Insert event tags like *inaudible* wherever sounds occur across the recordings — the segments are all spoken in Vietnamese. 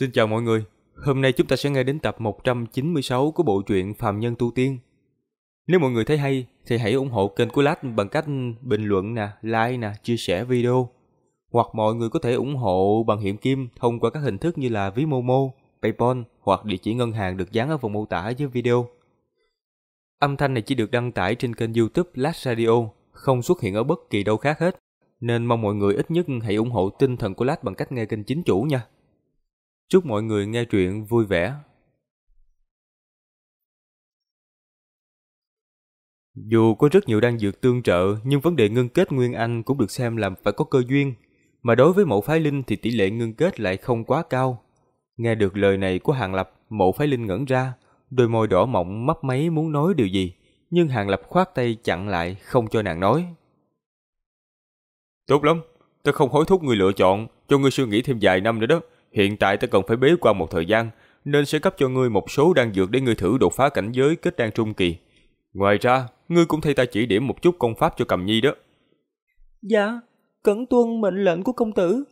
Xin chào mọi người, hôm nay chúng ta sẽ nghe đến tập 196 của bộ truyện Phạm Nhân Tu Tiên. Nếu mọi người thấy hay thì hãy ủng hộ kênh của Lát bằng cách bình luận nè, like nè, chia sẻ video. Hoặc mọi người có thể ủng hộ bằng hiện kim thông qua các hình thức như là ví Momo, Paypal hoặc địa chỉ ngân hàng được dán ở phần mô tả dưới video. Âm thanh này chỉ được đăng tải trên kênh youtube Lát Radio, không xuất hiện ở bất kỳ đâu khác hết. Nên mong mọi người ít nhất hãy ủng hộ tinh thần của Lát bằng cách nghe kênh chính chủ nha. Chúc mọi người nghe truyện vui vẻ. Dù có rất nhiều đan dược tương trợ, nhưng vấn đề ngưng kết nguyên anh cũng được xem là phải có cơ duyên, mà đối với mộ phái linh thì tỷ lệ ngưng kết lại không quá cao. Nghe được lời này của Hàng Lập, mộ phái linh ngẩn ra, đôi môi đỏ mọng mấp máy muốn nói điều gì, nhưng Hàng Lập khoát tay chặn lại không cho nàng nói. Tốt lắm, ta không hối thúc người lựa chọn, cho người suy nghĩ thêm vài năm nữa đó, Hiện tại ta cần phải bế quan một thời gian, nên sẽ cấp cho ngươi một số đan dược để ngươi thử đột phá cảnh giới kết đan trung kỳ. Ngoài ra, ngươi cũng thay ta chỉ điểm một chút công pháp cho cầm nhi đó. Dạ, cẩn tuân mệnh lệnh của công tử.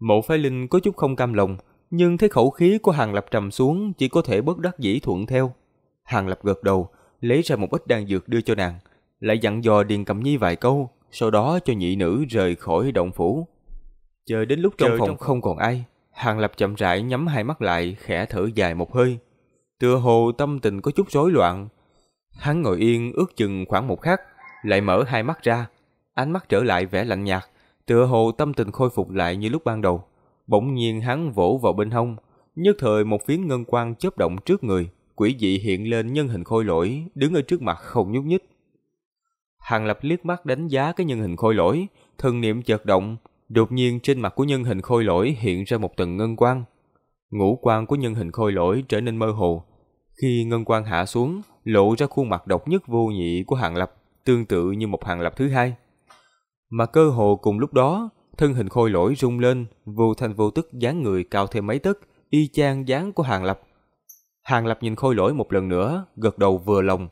Mộ phái linh có chút không cam lòng, nhưng thấy khẩu khí của hàng lập trầm xuống chỉ có thể bất đắc dĩ thuận theo. Hàng lập gật đầu, lấy ra một ít đan dược đưa cho nàng, lại dặn dò Điền cầm Nhi vài câu, sau đó cho nhị nữ rời khỏi động phủ. Chờ đến lúc trong phòng trong... không còn ai, Hàng Lập chậm rãi nhắm hai mắt lại, khẽ thở dài một hơi. Tựa hồ tâm tình có chút rối loạn. Hắn ngồi yên ước chừng khoảng một khắc, lại mở hai mắt ra. Ánh mắt trở lại vẻ lạnh nhạt, tựa hồ tâm tình khôi phục lại như lúc ban đầu. Bỗng nhiên hắn vỗ vào bên hông, nhất thời một phiến ngân quang chớp động trước người, quỷ dị hiện lên nhân hình khôi lỗi, đứng ở trước mặt không nhúc nhích. Hàng Lập liếc mắt đánh giá cái nhân hình khôi lỗi, thần niệm chợt động, Đột nhiên trên mặt của nhân hình khôi lỗi hiện ra một tầng ngân quang. Ngũ quan của nhân hình khôi lỗi trở nên mơ hồ. Khi ngân quang hạ xuống, lộ ra khuôn mặt độc nhất vô nhị của hàng lập, tương tự như một hàng lập thứ hai. Mà cơ hồ cùng lúc đó, thân hình khôi lỗi rung lên, vô thanh vô tức dáng người cao thêm mấy tấc, y chang dáng của hàng lập. Hàng lập nhìn khôi lỗi một lần nữa, gật đầu vừa lòng,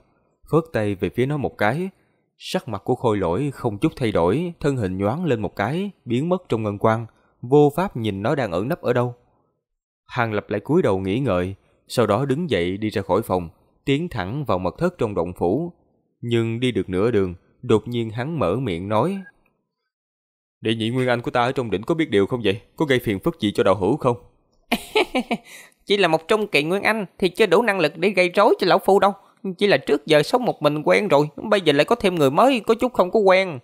phớt tay về phía nó một cái, Sắc mặt của khôi lỗi không chút thay đổi, thân hình nhoáng lên một cái, biến mất trong ngân quang, vô pháp nhìn nó đang ẩn nấp ở đâu. Hàng lập lại cúi đầu nghĩ ngợi, sau đó đứng dậy đi ra khỏi phòng, tiến thẳng vào mật thất trong động phủ. Nhưng đi được nửa đường, đột nhiên hắn mở miệng nói. Đệ nhị Nguyên Anh của ta ở trong đỉnh có biết điều không vậy? Có gây phiền phức gì cho đạo hữu không? *laughs* Chỉ là một trung kỳ Nguyên Anh thì chưa đủ năng lực để gây rối cho lão phu đâu chỉ là trước giờ sống một mình quen rồi, bây giờ lại có thêm người mới, có chút không có quen.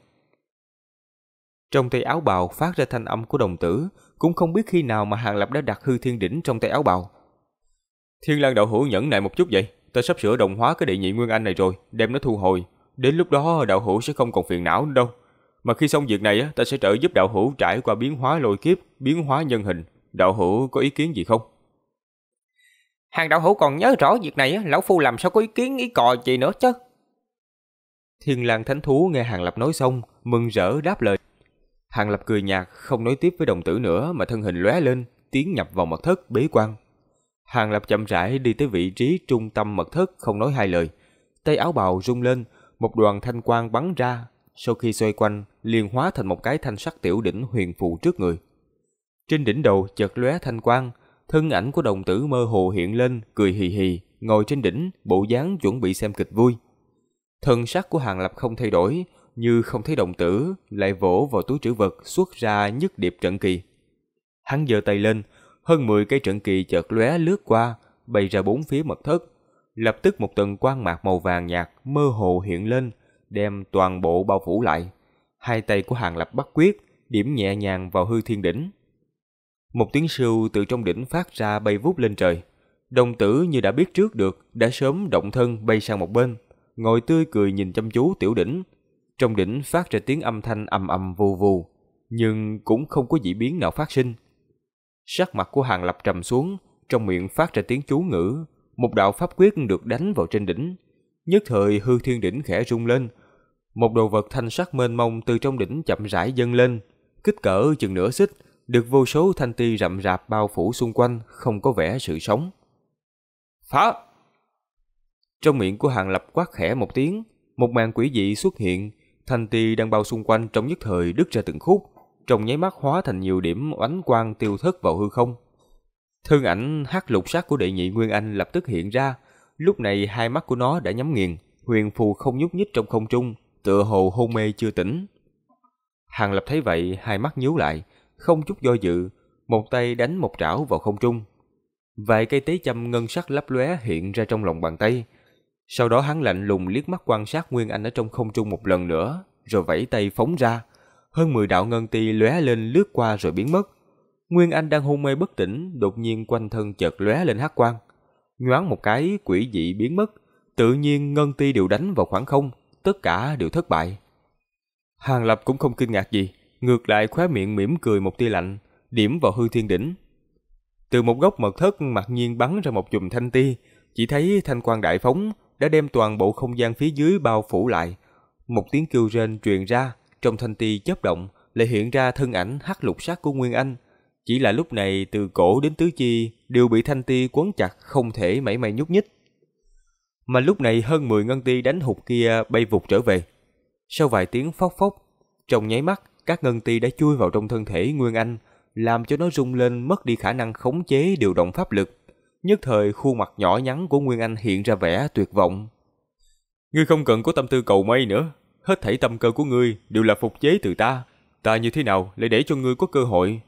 Trong tay áo bào phát ra thanh âm của đồng tử, cũng không biết khi nào mà Hàng Lập đã đặt hư thiên đỉnh trong tay áo bào. Thiên lang đạo hữu nhẫn nại một chút vậy, ta sắp sửa đồng hóa cái đệ nhị nguyên anh này rồi, đem nó thu hồi. Đến lúc đó đạo hữu sẽ không còn phiền não đâu. Mà khi xong việc này, ta sẽ trợ giúp đạo hữu trải qua biến hóa lôi kiếp, biến hóa nhân hình. Đạo hữu có ý kiến gì không? Hàng đạo hữu còn nhớ rõ việc này, lão phu làm sao có ý kiến ý cò gì nữa chứ. Thiên lang thánh thú nghe Hàng Lập nói xong, mừng rỡ đáp lời. Hàng Lập cười nhạt, không nói tiếp với đồng tử nữa mà thân hình lóe lên, tiến nhập vào mật thất bế quan. Hàng Lập chậm rãi đi tới vị trí trung tâm mật thất không nói hai lời. Tay áo bào rung lên, một đoàn thanh quang bắn ra, sau khi xoay quanh liền hóa thành một cái thanh sắc tiểu đỉnh huyền phụ trước người. Trên đỉnh đầu chợt lóe thanh quang, Thân ảnh của đồng tử mơ hồ hiện lên, cười hì hì, ngồi trên đỉnh, bộ dáng chuẩn bị xem kịch vui. Thần sắc của Hàng Lập không thay đổi, như không thấy đồng tử, lại vỗ vào túi trữ vật xuất ra nhất điệp trận kỳ. Hắn giơ tay lên, hơn 10 cây trận kỳ chợt lóe lướt qua, bày ra bốn phía mật thất. Lập tức một tầng quang mạc màu vàng nhạt mơ hồ hiện lên, đem toàn bộ bao phủ lại. Hai tay của Hàng Lập bắt quyết, điểm nhẹ nhàng vào hư thiên đỉnh. Một tiếng sưu từ trong đỉnh phát ra bay vút lên trời. Đồng tử như đã biết trước được, đã sớm động thân bay sang một bên, ngồi tươi cười nhìn chăm chú tiểu đỉnh. Trong đỉnh phát ra tiếng âm thanh ầm ầm vù vù, nhưng cũng không có dị biến nào phát sinh. Sắc mặt của Hàng Lập trầm xuống, trong miệng phát ra tiếng chú ngữ, một đạo pháp quyết được đánh vào trên đỉnh. Nhất thời hư thiên đỉnh khẽ rung lên, một đồ vật thanh sắc mênh mông từ trong đỉnh chậm rãi dâng lên, kích cỡ chừng nửa xích, được vô số thanh ti rậm rạp bao phủ xung quanh, không có vẻ sự sống. Phá! Trong miệng của hàng lập quát khẽ một tiếng, một màn quỷ dị xuất hiện, thanh ti đang bao xung quanh trong nhất thời đứt ra từng khúc, trong nháy mắt hóa thành nhiều điểm oánh quang tiêu thất vào hư không. Thương ảnh hắc lục sát của đệ nhị Nguyên Anh lập tức hiện ra, lúc này hai mắt của nó đã nhắm nghiền, huyền phù không nhúc nhích trong không trung, tựa hồ hôn mê chưa tỉnh. Hàng lập thấy vậy, hai mắt nhíu lại, không chút do dự, một tay đánh một trảo vào không trung. Vài cây tế châm ngân sắc lấp lóe hiện ra trong lòng bàn tay. Sau đó hắn lạnh lùng liếc mắt quan sát Nguyên Anh ở trong không trung một lần nữa, rồi vẫy tay phóng ra. Hơn 10 đạo ngân ti lóe lên lướt qua rồi biến mất. Nguyên Anh đang hôn mê bất tỉnh, đột nhiên quanh thân chợt lóe lên hắc quang. Nhoáng một cái, quỷ dị biến mất, tự nhiên ngân ti đều đánh vào khoảng không, tất cả đều thất bại. Hàng Lập cũng không kinh ngạc gì, ngược lại khóe miệng mỉm cười một tia lạnh, điểm vào hư thiên đỉnh. Từ một góc mật thất mặc nhiên bắn ra một chùm thanh ti, chỉ thấy thanh quang đại phóng đã đem toàn bộ không gian phía dưới bao phủ lại. Một tiếng kêu rên truyền ra, trong thanh ti chớp động, lại hiện ra thân ảnh hắc lục sắc của Nguyên Anh. Chỉ là lúc này từ cổ đến tứ chi đều bị thanh ti quấn chặt không thể mảy may nhúc nhích. Mà lúc này hơn 10 ngân ti đánh hụt kia bay vụt trở về. Sau vài tiếng phốc phốc, trong nháy mắt, các ngân ti đã chui vào trong thân thể Nguyên Anh, làm cho nó rung lên mất đi khả năng khống chế điều động pháp lực. Nhất thời khuôn mặt nhỏ nhắn của Nguyên Anh hiện ra vẻ tuyệt vọng. Ngươi không cần có tâm tư cầu may nữa, hết thảy tâm cơ của ngươi đều là phục chế từ ta. Ta như thế nào lại để cho ngươi có cơ hội?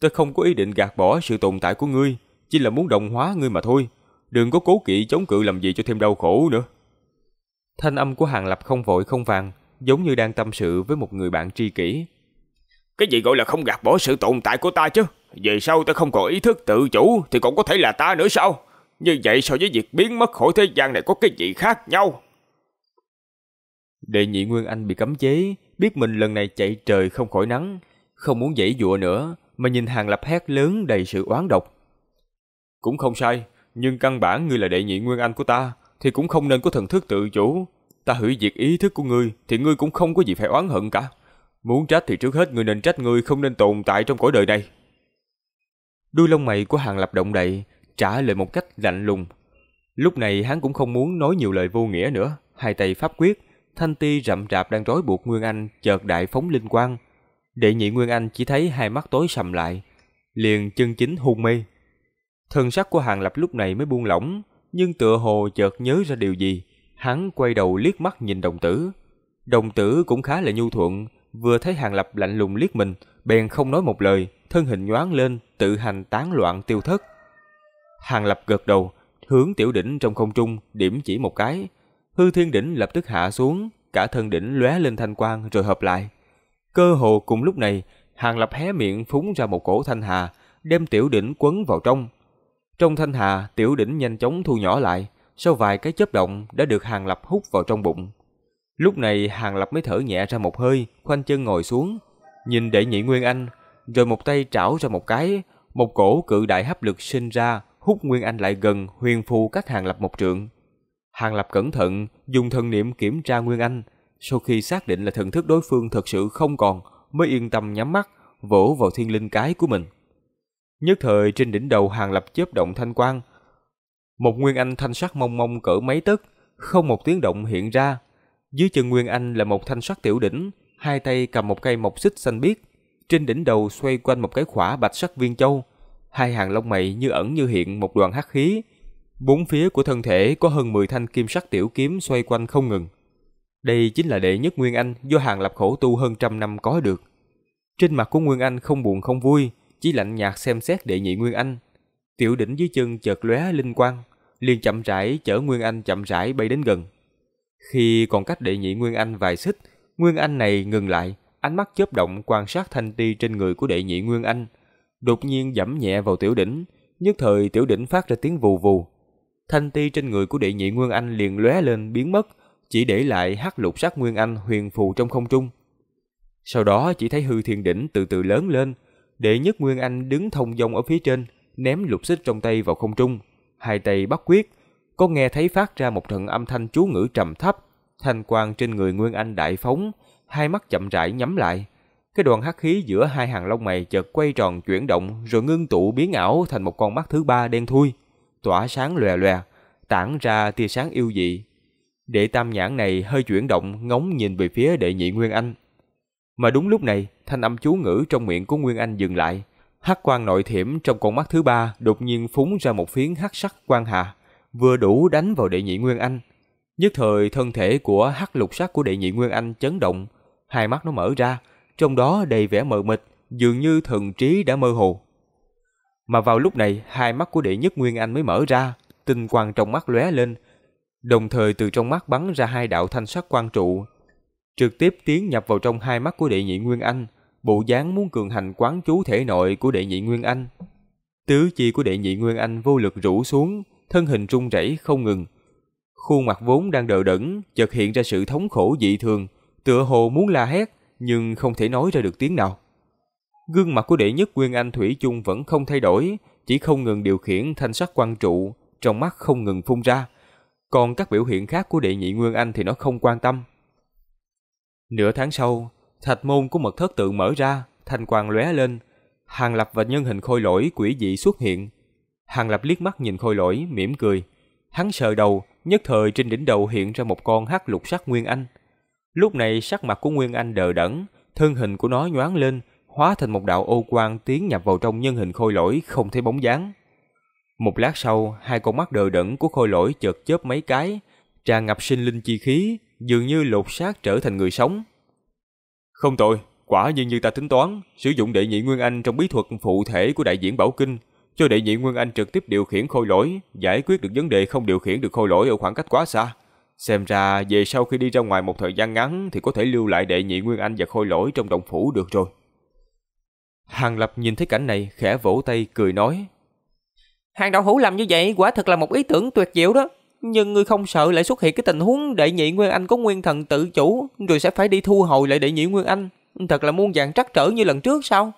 Ta không có ý định gạt bỏ sự tồn tại của ngươi, chỉ là muốn đồng hóa ngươi mà thôi. Đừng có cố kỵ chống cự làm gì cho thêm đau khổ nữa. Thanh âm của Hàng Lập không vội không vàng, giống như đang tâm sự với một người bạn tri kỷ. Cái gì gọi là không gạt bỏ sự tồn tại của ta chứ? Về sau ta không còn ý thức tự chủ thì còn có thể là ta nữa sao? Như vậy so với việc biến mất khỏi thế gian này có cái gì khác nhau? Đệ nhị Nguyên Anh bị cấm chế, biết mình lần này chạy trời không khỏi nắng, không muốn dãy dụa nữa, mà nhìn hàng lập hét lớn đầy sự oán độc. Cũng không sai, nhưng căn bản ngươi là đệ nhị Nguyên Anh của ta, thì cũng không nên có thần thức tự chủ, ta hủy diệt ý thức của ngươi thì ngươi cũng không có gì phải oán hận cả. Muốn trách thì trước hết ngươi nên trách ngươi không nên tồn tại trong cõi đời này. Đuôi lông mày của Hàng Lập động đậy, trả lời một cách lạnh lùng. Lúc này hắn cũng không muốn nói nhiều lời vô nghĩa nữa, hai tay pháp quyết, thanh ti rậm rạp đang trói buộc Nguyên Anh chợt đại phóng linh quang. Đệ nhị Nguyên Anh chỉ thấy hai mắt tối sầm lại, liền chân chính hôn mê. Thần sắc của Hàng Lập lúc này mới buông lỏng, nhưng tựa hồ chợt nhớ ra điều gì, Hắn quay đầu liếc mắt nhìn đồng tử. Đồng tử cũng khá là nhu thuận, vừa thấy Hàng Lập lạnh lùng liếc mình, bèn không nói một lời, thân hình nhoáng lên, tự hành tán loạn tiêu thất. Hàng Lập gật đầu, hướng tiểu đỉnh trong không trung, điểm chỉ một cái. Hư thiên đỉnh lập tức hạ xuống, cả thân đỉnh lóe lên thanh quang rồi hợp lại. Cơ hồ cùng lúc này, Hàng Lập hé miệng phúng ra một cổ thanh hà, đem tiểu đỉnh quấn vào trong. Trong thanh hà, tiểu đỉnh nhanh chóng thu nhỏ lại, sau vài cái chớp động đã được Hàng Lập hút vào trong bụng. Lúc này Hàng Lập mới thở nhẹ ra một hơi, khoanh chân ngồi xuống, nhìn đệ nhị Nguyên Anh, rồi một tay trảo ra một cái, một cổ cự đại hấp lực sinh ra, hút Nguyên Anh lại gần huyền phù cách Hàng Lập một trượng. Hàng Lập cẩn thận, dùng thần niệm kiểm tra Nguyên Anh, sau khi xác định là thần thức đối phương thật sự không còn, mới yên tâm nhắm mắt, vỗ vào thiên linh cái của mình. Nhất thời trên đỉnh đầu Hàng Lập chớp động thanh quang, một nguyên anh thanh sắc mông mông cỡ mấy tấc, không một tiếng động hiện ra. Dưới chân nguyên anh là một thanh sắc tiểu đỉnh, hai tay cầm một cây mộc xích xanh biếc, trên đỉnh đầu xoay quanh một cái khỏa bạch sắc viên châu, hai hàng lông mày như ẩn như hiện một đoàn hắc khí. Bốn phía của thân thể có hơn 10 thanh kim sắc tiểu kiếm xoay quanh không ngừng. Đây chính là đệ nhất Nguyên Anh do hàng lập khổ tu hơn trăm năm có được. Trên mặt của Nguyên Anh không buồn không vui, chỉ lạnh nhạt xem xét đệ nhị Nguyên Anh, Tiểu đỉnh dưới chân chợt lóe linh quang, liền chậm rãi chở Nguyên Anh chậm rãi bay đến gần. Khi còn cách đệ nhị Nguyên Anh vài xích, Nguyên Anh này ngừng lại, ánh mắt chớp động quan sát thanh ti trên người của đệ nhị Nguyên Anh, đột nhiên dẫm nhẹ vào tiểu đỉnh, nhất thời tiểu đỉnh phát ra tiếng vù vù. Thanh ti trên người của đệ nhị Nguyên Anh liền lóe lên biến mất, chỉ để lại hắc lục sắc Nguyên Anh huyền phù trong không trung. Sau đó chỉ thấy hư thiên đỉnh từ từ lớn lên, đệ nhất Nguyên Anh đứng thông dong ở phía trên, ném lục xích trong tay vào không trung, hai tay bắt quyết, có nghe thấy phát ra một trận âm thanh chú ngữ trầm thấp, thanh quang trên người Nguyên Anh đại phóng, hai mắt chậm rãi nhắm lại. Cái đoàn hắc khí giữa hai hàng lông mày chợt quay tròn chuyển động rồi ngưng tụ biến ảo thành một con mắt thứ ba đen thui, tỏa sáng lòe lòe, tản ra tia sáng yêu dị. Đệ tam nhãn này hơi chuyển động ngóng nhìn về phía đệ nhị Nguyên Anh. Mà đúng lúc này, thanh âm chú ngữ trong miệng của Nguyên Anh dừng lại, Hắc quang nội thiểm trong con mắt thứ ba đột nhiên phúng ra một phiến hắc sắc quang hạ, vừa đủ đánh vào đệ nhị Nguyên Anh. Nhất thời thân thể của hắc lục sắc của đệ nhị Nguyên Anh chấn động, hai mắt nó mở ra, trong đó đầy vẻ mờ mịt, dường như thần trí đã mơ hồ. Mà vào lúc này, hai mắt của đệ nhất Nguyên Anh mới mở ra, tinh quang trong mắt lóe lên, đồng thời từ trong mắt bắn ra hai đạo thanh sắc quang trụ, trực tiếp tiến nhập vào trong hai mắt của đệ nhị Nguyên Anh, bộ dáng muốn cường hành quán chú thể nội của đệ nhị Nguyên Anh. Tứ chi của đệ nhị Nguyên Anh vô lực rũ xuống, thân hình run rẩy không ngừng. Khuôn mặt vốn đang đờ đẫn, chợt hiện ra sự thống khổ dị thường, tựa hồ muốn la hét, nhưng không thể nói ra được tiếng nào. Gương mặt của đệ nhất Nguyên Anh Thủy chung vẫn không thay đổi, chỉ không ngừng điều khiển thanh sắc quan trụ, trong mắt không ngừng phun ra. Còn các biểu hiện khác của đệ nhị Nguyên Anh thì nó không quan tâm. Nửa tháng sau, Thạch môn của mật thất tự mở ra, thanh quang lóe lên. Hàng Lập và nhân hình khôi lỗi quỷ dị xuất hiện. Hàng Lập liếc mắt nhìn khôi lỗi, mỉm cười. Hắn sờ đầu, nhất thời trên đỉnh đầu hiện ra một con hắc lục sắc Nguyên Anh. Lúc này sắc mặt của Nguyên Anh đờ đẫn, thân hình của nó nhoáng lên, hóa thành một đạo ô quang tiến nhập vào trong nhân hình khôi lỗi không thấy bóng dáng. Một lát sau, hai con mắt đờ đẫn của khôi lỗi chợt chớp mấy cái, tràn ngập sinh linh chi khí, dường như lột xác trở thành người sống. Không tội, quả nhiên như ta tính toán, sử dụng đệ nhị Nguyên Anh trong bí thuật phụ thể của đại diễn Bảo Kinh, cho đệ nhị Nguyên Anh trực tiếp điều khiển khôi lỗi, giải quyết được vấn đề không điều khiển được khôi lỗi ở khoảng cách quá xa. Xem ra về sau khi đi ra ngoài một thời gian ngắn thì có thể lưu lại đệ nhị Nguyên Anh và khôi lỗi trong động phủ được rồi. Hàng Lập nhìn thấy cảnh này khẽ vỗ tay cười nói. Hàng đạo hữu làm như vậy quả thật là một ý tưởng tuyệt diệu đó nhưng ngươi không sợ lại xuất hiện cái tình huống đệ nhị nguyên anh có nguyên thần tự chủ rồi sẽ phải đi thu hồi lại đệ nhị nguyên anh thật là muôn dạng trắc trở như lần trước sao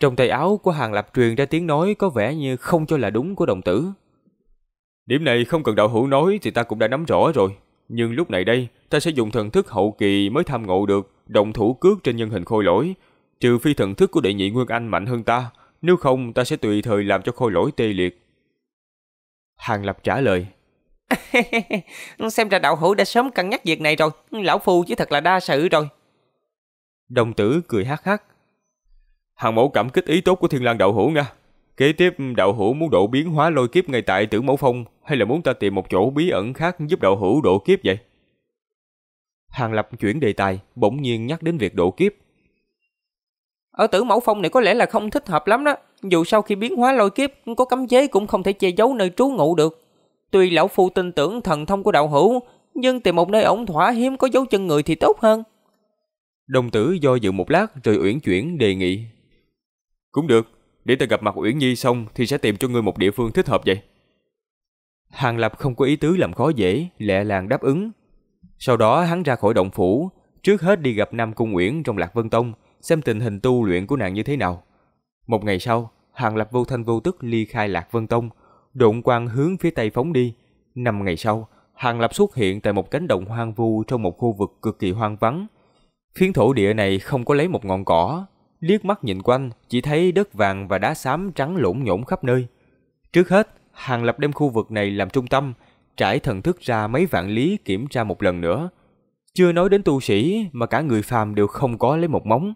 trong tay áo của hàng lập truyền ra tiếng nói có vẻ như không cho là đúng của đồng tử điểm này không cần đạo hữu nói thì ta cũng đã nắm rõ rồi nhưng lúc này đây ta sẽ dùng thần thức hậu kỳ mới tham ngộ được động thủ cước trên nhân hình khôi lỗi trừ phi thần thức của đệ nhị nguyên anh mạnh hơn ta nếu không ta sẽ tùy thời làm cho khôi lỗi tê liệt Hàng Lập trả lời. *laughs* Xem ra đạo hữu đã sớm cân nhắc việc này rồi, lão phu chứ thật là đa sự rồi. Đồng tử cười hắc hắc. Hàng mẫu cảm kích ý tốt của thiên lang đạo hữu nha. Kế tiếp đạo hữu muốn độ biến hóa lôi kiếp ngay tại tử mẫu phong hay là muốn ta tìm một chỗ bí ẩn khác giúp đạo hữu độ kiếp vậy? Hàng Lập chuyển đề tài, bỗng nhiên nhắc đến việc độ kiếp. Ở tử mẫu phong này có lẽ là không thích hợp lắm đó dù sau khi biến hóa lôi kiếp có cấm chế cũng không thể che giấu nơi trú ngụ được. Tuy lão phu tin tưởng thần thông của đạo hữu, nhưng tìm một nơi ổn thỏa hiếm có dấu chân người thì tốt hơn. Đồng tử do dự một lát rồi uyển chuyển đề nghị. Cũng được, để ta gặp mặt Uyển Nhi xong thì sẽ tìm cho ngươi một địa phương thích hợp vậy. Hàng Lập không có ý tứ làm khó dễ, lẹ làng đáp ứng. Sau đó hắn ra khỏi động phủ, trước hết đi gặp Nam Cung Uyển trong Lạc Vân Tông, xem tình hình tu luyện của nàng như thế nào. Một ngày sau, Hàng Lập vô thanh vô tức ly khai Lạc Vân Tông, độn quang hướng phía tây phóng đi. Năm ngày sau, Hàng Lập xuất hiện tại một cánh đồng hoang vu trong một khu vực cực kỳ hoang vắng. Phiến thổ địa này không có lấy một ngọn cỏ, liếc mắt nhìn quanh chỉ thấy đất vàng và đá xám trắng lộn nhổn khắp nơi. Trước hết, Hàng Lập đem khu vực này làm trung tâm, trải thần thức ra mấy vạn lý kiểm tra một lần nữa. Chưa nói đến tu sĩ mà cả người phàm đều không có lấy một móng.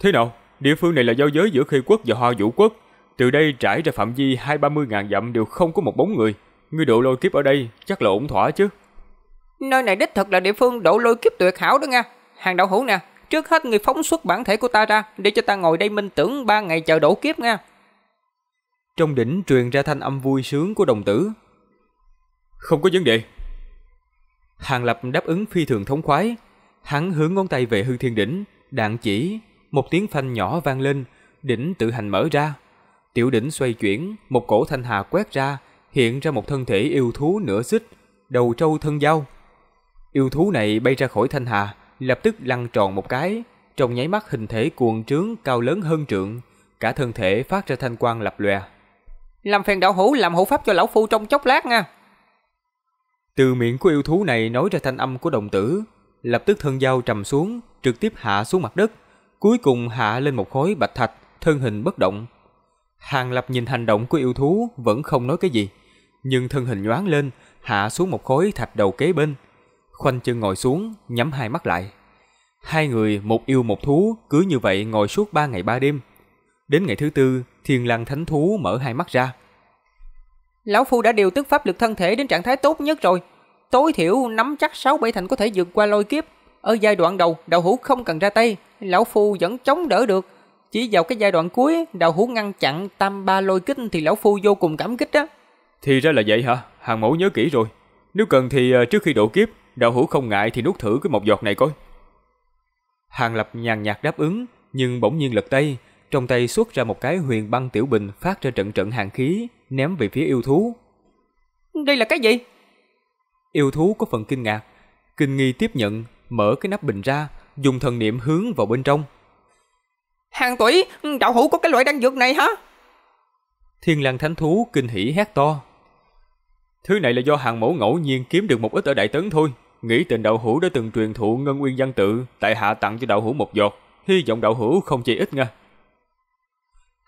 Thế nào? Địa phương này là giao giới giữa Khê quốc và Hoa Vũ quốc, từ đây trải ra phạm vi hai ba mươi ngàn dặm đều không có một bóng người. Ngươi độ lôi kiếp ở đây chắc là ổn thỏa chứ. Nơi này đích thực là địa phương độ lôi kiếp tuyệt hảo đó nha. Hàng đạo hữu nè, trước hết người phóng xuất bản thể của ta ra để cho ta ngồi đây minh tưởng ba ngày chờ đổ kiếp nha. Trong đỉnh truyền ra thanh âm vui sướng của đồng tử. Không có vấn đề. Hàng Lập đáp ứng phi thường thống khoái. Hắn hướng ngón tay về hư thiên đỉnh, đạn chỉ một tiếng phanh nhỏ vang lên, đỉnh tự hành mở ra. Tiểu đỉnh xoay chuyển, một cổ thanh hà quét ra, hiện ra một thân thể yêu thú nửa xích, đầu trâu thân dao. Yêu thú này bay ra khỏi thanh hà, lập tức lăn tròn một cái, trong nháy mắt hình thể cuồng trướng cao lớn hơn trượng, cả thân thể phát ra thanh quang lập lòe. Làm phèn đạo hữu làm hộ pháp cho lão phu trong chốc lát nha. Từ miệng của yêu thú này nói ra thanh âm của đồng tử, lập tức thân dao trầm xuống, trực tiếp hạ xuống mặt đất cuối cùng hạ lên một khối bạch thạch, thân hình bất động. Hàng Lập nhìn hành động của yêu thú vẫn không nói cái gì, nhưng thân hình nhoáng lên, hạ xuống một khối thạch đầu kế bên. Khoanh chân ngồi xuống, nhắm hai mắt lại. Hai người, một yêu một thú, cứ như vậy ngồi suốt ba ngày ba đêm. Đến ngày thứ tư, thiên lang thánh thú mở hai mắt ra. Lão Phu đã điều tức pháp lực thân thể đến trạng thái tốt nhất rồi. Tối thiểu nắm chắc sáu bảy thành có thể vượt qua lôi kiếp. Ở giai đoạn đầu, đạo hữu không cần ra tay, lão phu vẫn chống đỡ được. Chỉ vào cái giai đoạn cuối, đạo hữu ngăn chặn tam ba lôi kích thì lão phu vô cùng cảm kích đó. Thì ra là vậy hả? Hàng mẫu nhớ kỹ rồi. Nếu cần thì ờ, trước khi độ kiếp, đạo hữu không ngại thì nuốt thử cái một giọt này coi. Hàng lập nhàn nhạt đáp ứng, nhưng bỗng nhiên lật tay, trong tay xuất ra một cái huyền băng tiểu bình phát ra trận trận hàng khí, ném về phía yêu thú. Đây là cái gì? Yêu thú có phần kinh ngạc, kinh nghi tiếp nhận, mở cái nắp bình ra, dùng thần niệm hướng vào bên trong. Hàng tuổi, đạo hữu có cái loại đan dược này hả? Thiên lang thánh thú kinh hỉ hét to. Thứ này là do hàng mẫu ngẫu nhiên kiếm được một ít ở Đại Tấn thôi. Nghĩ tình đạo hữu đã từng truyền thụ Ngân Nguyên Văn Tự, tại hạ tặng cho đạo hữu một giọt. Hy vọng đạo hữu không chỉ ít nha.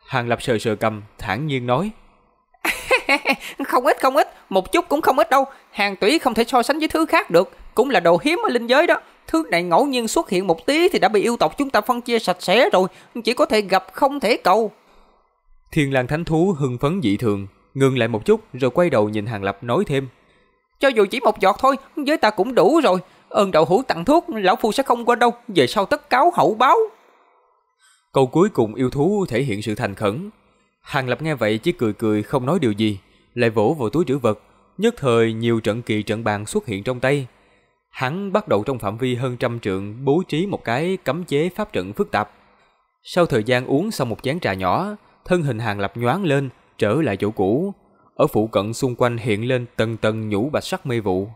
Hàng lập sờ sờ cầm, thản nhiên nói. *laughs* không ít, không ít, một chút cũng không ít đâu. Hàng tỷ không thể so sánh với thứ khác được, cũng là đồ hiếm ở linh giới đó. Thứ này ngẫu nhiên xuất hiện một tí thì đã bị yêu tộc chúng ta phân chia sạch sẽ rồi, chỉ có thể gặp không thể cầu. Thiên lang thánh thú hưng phấn dị thường, ngừng lại một chút rồi quay đầu nhìn Hàng Lập nói thêm. Cho dù chỉ một giọt thôi, với ta cũng đủ rồi. Ơn đạo hữu tặng thuốc, lão phu sẽ không quên đâu, về sau tất cáo hậu báo. Câu cuối cùng yêu thú thể hiện sự thành khẩn. Hàng Lập nghe vậy chỉ cười cười không nói điều gì, lại vỗ vào túi trữ vật. Nhất thời nhiều trận kỳ trận bàn xuất hiện trong tay, Hắn bắt đầu trong phạm vi hơn trăm trượng bố trí một cái cấm chế pháp trận phức tạp. Sau thời gian uống xong một chén trà nhỏ, thân hình hàng lập nhoáng lên, trở lại chỗ cũ. Ở phụ cận xung quanh hiện lên tầng tầng nhũ bạch sắc mê vụ.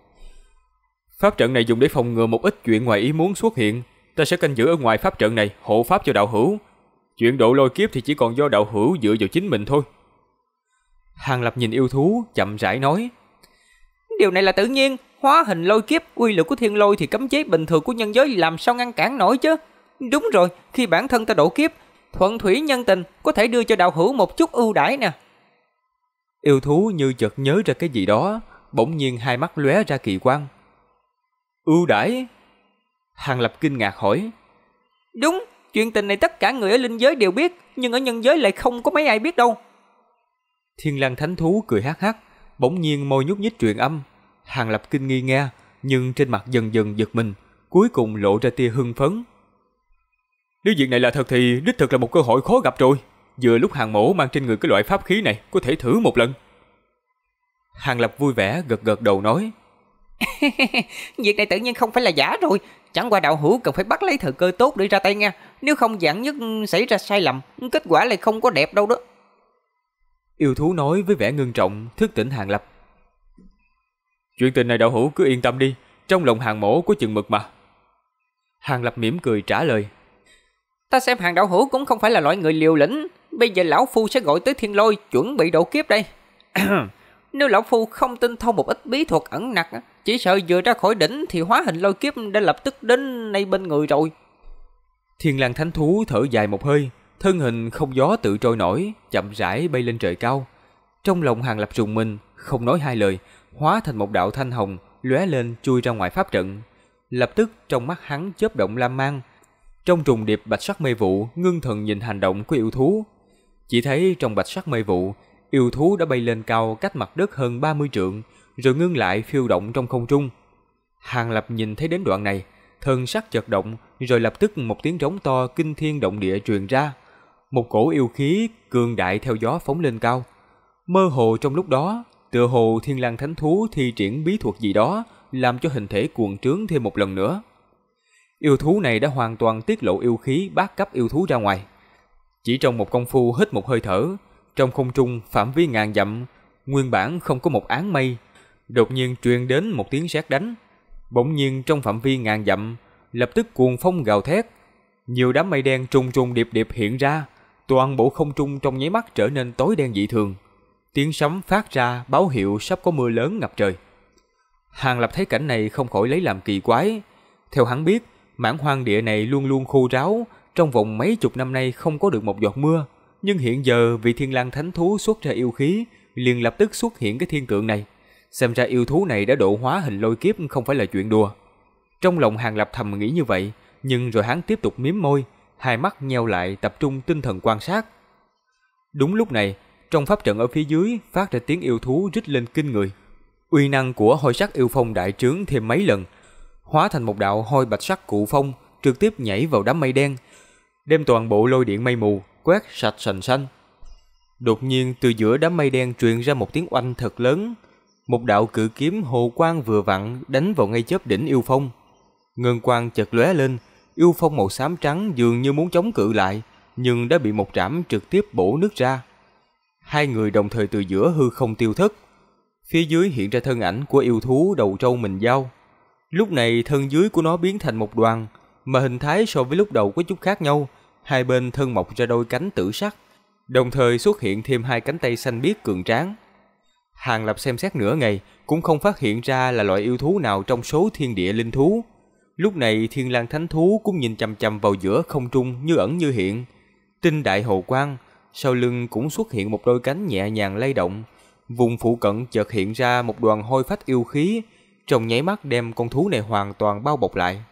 Pháp trận này dùng để phòng ngừa một ít chuyện ngoài ý muốn xuất hiện. Ta sẽ canh giữ ở ngoài pháp trận này, hộ pháp cho đạo hữu. Chuyện độ lôi kiếp thì chỉ còn do đạo hữu dựa vào chính mình thôi. Hàng Lập nhìn yêu thú, chậm rãi nói. Điều này là tự nhiên, Hóa hình lôi kiếp, uy lực của thiên lôi thì cấm chế bình thường của nhân giới làm sao ngăn cản nổi chứ? Đúng rồi, khi bản thân ta độ kiếp, thuận thủy nhân tình có thể đưa cho đạo hữu một chút ưu đãi nè. Yêu thú như chợt nhớ ra cái gì đó, bỗng nhiên hai mắt lóe ra kỳ quan Ưu đãi? Hàng Lập kinh ngạc hỏi. Đúng, chuyện tình này tất cả người ở linh giới đều biết, nhưng ở nhân giới lại không có mấy ai biết đâu. Thiên lang thánh thú cười hát hát, bỗng nhiên môi nhúc nhích truyền âm. Hàng Lập Kinh nghi nghe, nhưng trên mặt dần dần giật mình, cuối cùng lộ ra tia hưng phấn. Nếu việc này là thật thì đích thực là một cơ hội khó gặp rồi. Vừa lúc hàng mổ mang trên người cái loại pháp khí này có thể thử một lần. Hàng Lập vui vẻ gật gật đầu nói. *laughs* việc này tự nhiên không phải là giả rồi. Chẳng qua đạo hữu cần phải bắt lấy thời cơ tốt để ra tay nha. Nếu không giảng nhất xảy ra sai lầm, kết quả lại không có đẹp đâu đó. Yêu thú nói với vẻ ngưng trọng, thức tỉnh Hàng Lập Chuyện tình này đạo hữu cứ yên tâm đi, trong lòng hàng mổ có chừng mực mà. Hàng lập mỉm cười trả lời. Ta xem hàng đạo hữu cũng không phải là loại người liều lĩnh, bây giờ lão phu sẽ gọi tới thiên lôi chuẩn bị độ kiếp đây. *clears throat* Nếu lão phu không tin thông một ít bí thuật ẩn nặc, chỉ sợ vừa ra khỏi đỉnh thì hóa hình lôi kiếp đã lập tức đến nay bên người rồi. Thiên lang thánh thú thở dài một hơi, thân hình không gió tự trôi nổi, chậm rãi bay lên trời cao. Trong lòng hàng lập trùng mình, không nói hai lời, hóa thành một đạo thanh hồng lóe lên chui ra ngoài pháp trận. Lập tức trong mắt hắn chớp động lam mang. Trong trùng điệp bạch sắc mây vụ, ngưng thần nhìn hành động của yêu thú. Chỉ thấy trong bạch sắc mây vụ, yêu thú đã bay lên cao cách mặt đất hơn 30 trượng, rồi ngưng lại phiêu động trong không trung. Hàng Lập nhìn thấy đến đoạn này, thân sắc chợt động, rồi lập tức một tiếng rống to kinh thiên động địa truyền ra. Một cổ yêu khí cường đại theo gió phóng lên cao. Mơ hồ trong lúc đó, Tựa hồ thiên lang thánh thú thi triển bí thuật gì đó, làm cho hình thể cuồng trướng thêm một lần nữa. Yêu thú này đã hoàn toàn tiết lộ yêu khí bát cấp yêu thú ra ngoài. Chỉ trong một công phu hít một hơi thở, trong không trung phạm vi ngàn dặm, nguyên bản không có một áng mây, đột nhiên truyền đến một tiếng sét đánh. Bỗng nhiên trong phạm vi ngàn dặm, lập tức cuồng phong gào thét, nhiều đám mây đen trùng trùng điệp điệp hiện ra, toàn bộ không trung trong nháy mắt trở nên tối đen dị thường. Tiếng sấm phát ra báo hiệu sắp có mưa lớn ngập trời. Hàng Lập thấy cảnh này không khỏi lấy làm kỳ quái. Theo hắn biết, mảng hoang địa này luôn luôn khô ráo, trong vòng mấy chục năm nay không có được một giọt mưa. Nhưng hiện giờ vị thiên lang thánh thú xuất ra yêu khí, liền lập tức xuất hiện cái thiên tượng này. Xem ra yêu thú này đã độ hóa hình lôi kiếp không phải là chuyện đùa. Trong lòng Hàng Lập thầm nghĩ như vậy, nhưng rồi hắn tiếp tục miếm môi, hai mắt nheo lại tập trung tinh thần quan sát. Đúng lúc này, trong pháp trận ở phía dưới phát ra tiếng yêu thú rít lên kinh người. Uy năng của hôi sắc yêu phong đại trướng thêm mấy lần, hóa thành một đạo hôi bạch sắc cụ phong trực tiếp nhảy vào đám mây đen, đem toàn bộ lôi điện mây mù quét sạch sành sanh Đột nhiên từ giữa đám mây đen truyền ra một tiếng oanh thật lớn, một đạo cự kiếm hồ quang vừa vặn đánh vào ngay chớp đỉnh yêu phong. Ngân quang chợt lóe lên, yêu phong màu xám trắng dường như muốn chống cự lại, nhưng đã bị một trảm trực tiếp bổ nước ra hai người đồng thời từ giữa hư không tiêu thất. Phía dưới hiện ra thân ảnh của yêu thú đầu trâu mình dao. Lúc này thân dưới của nó biến thành một đoàn, mà hình thái so với lúc đầu có chút khác nhau, hai bên thân mọc ra đôi cánh tử sắc, đồng thời xuất hiện thêm hai cánh tay xanh biếc cường tráng. Hàng Lập xem xét nửa ngày cũng không phát hiện ra là loại yêu thú nào trong số thiên địa linh thú. Lúc này thiên lang thánh thú cũng nhìn chằm chằm vào giữa không trung như ẩn như hiện. Tinh đại hồ quang sau lưng cũng xuất hiện một đôi cánh nhẹ nhàng lay động. Vùng phụ cận chợt hiện ra một đoàn hôi phách yêu khí, trong nháy mắt đem con thú này hoàn toàn bao bọc lại.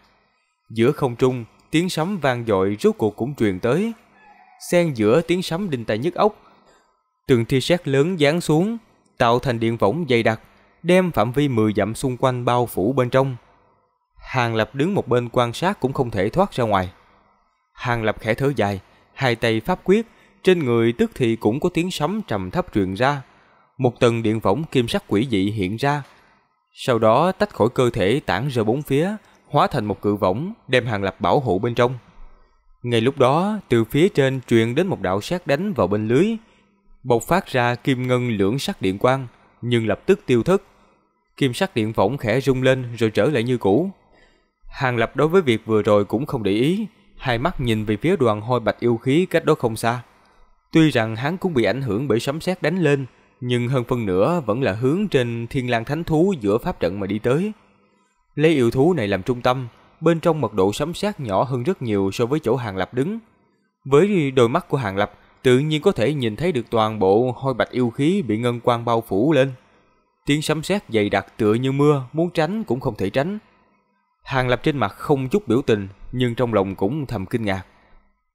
Giữa không trung, tiếng sấm vang dội rốt cuộc cũng truyền tới. Xen giữa tiếng sấm đinh tai nhức óc, từng thi sét lớn giáng xuống, tạo thành điện võng dày đặc, đem phạm vi 10 dặm xung quanh bao phủ bên trong. Hàng Lập đứng một bên quan sát cũng không thể thoát ra ngoài. Hàng Lập khẽ thở dài, hai tay pháp quyết trên người tức thì cũng có tiếng sấm trầm thấp truyền ra. Một tầng điện võng kim sắc quỷ dị hiện ra. Sau đó tách khỏi cơ thể tản ra bốn phía, hóa thành một cự võng đem hàng lập bảo hộ bên trong. Ngay lúc đó, từ phía trên truyền đến một đạo sát đánh vào bên lưới, bộc phát ra kim ngân lưỡng sắc điện quang, nhưng lập tức tiêu thất. Kim sắc điện võng khẽ rung lên rồi trở lại như cũ. Hàng lập đối với việc vừa rồi cũng không để ý, hai mắt nhìn về phía đoàn hôi bạch yêu khí cách đó không xa. Tuy rằng hắn cũng bị ảnh hưởng bởi sấm sét đánh lên, nhưng hơn phần nữa vẫn là hướng trên thiên lang thánh thú giữa pháp trận mà đi tới. Lấy yêu thú này làm trung tâm, bên trong mật độ sấm sét nhỏ hơn rất nhiều so với chỗ Hàng Lập đứng. Với đôi mắt của Hàng Lập, tự nhiên có thể nhìn thấy được toàn bộ hôi bạch yêu khí bị ngân quang bao phủ lên. Tiếng sấm sét dày đặc tựa như mưa, muốn tránh cũng không thể tránh. Hàng Lập trên mặt không chút biểu tình, nhưng trong lòng cũng thầm kinh ngạc.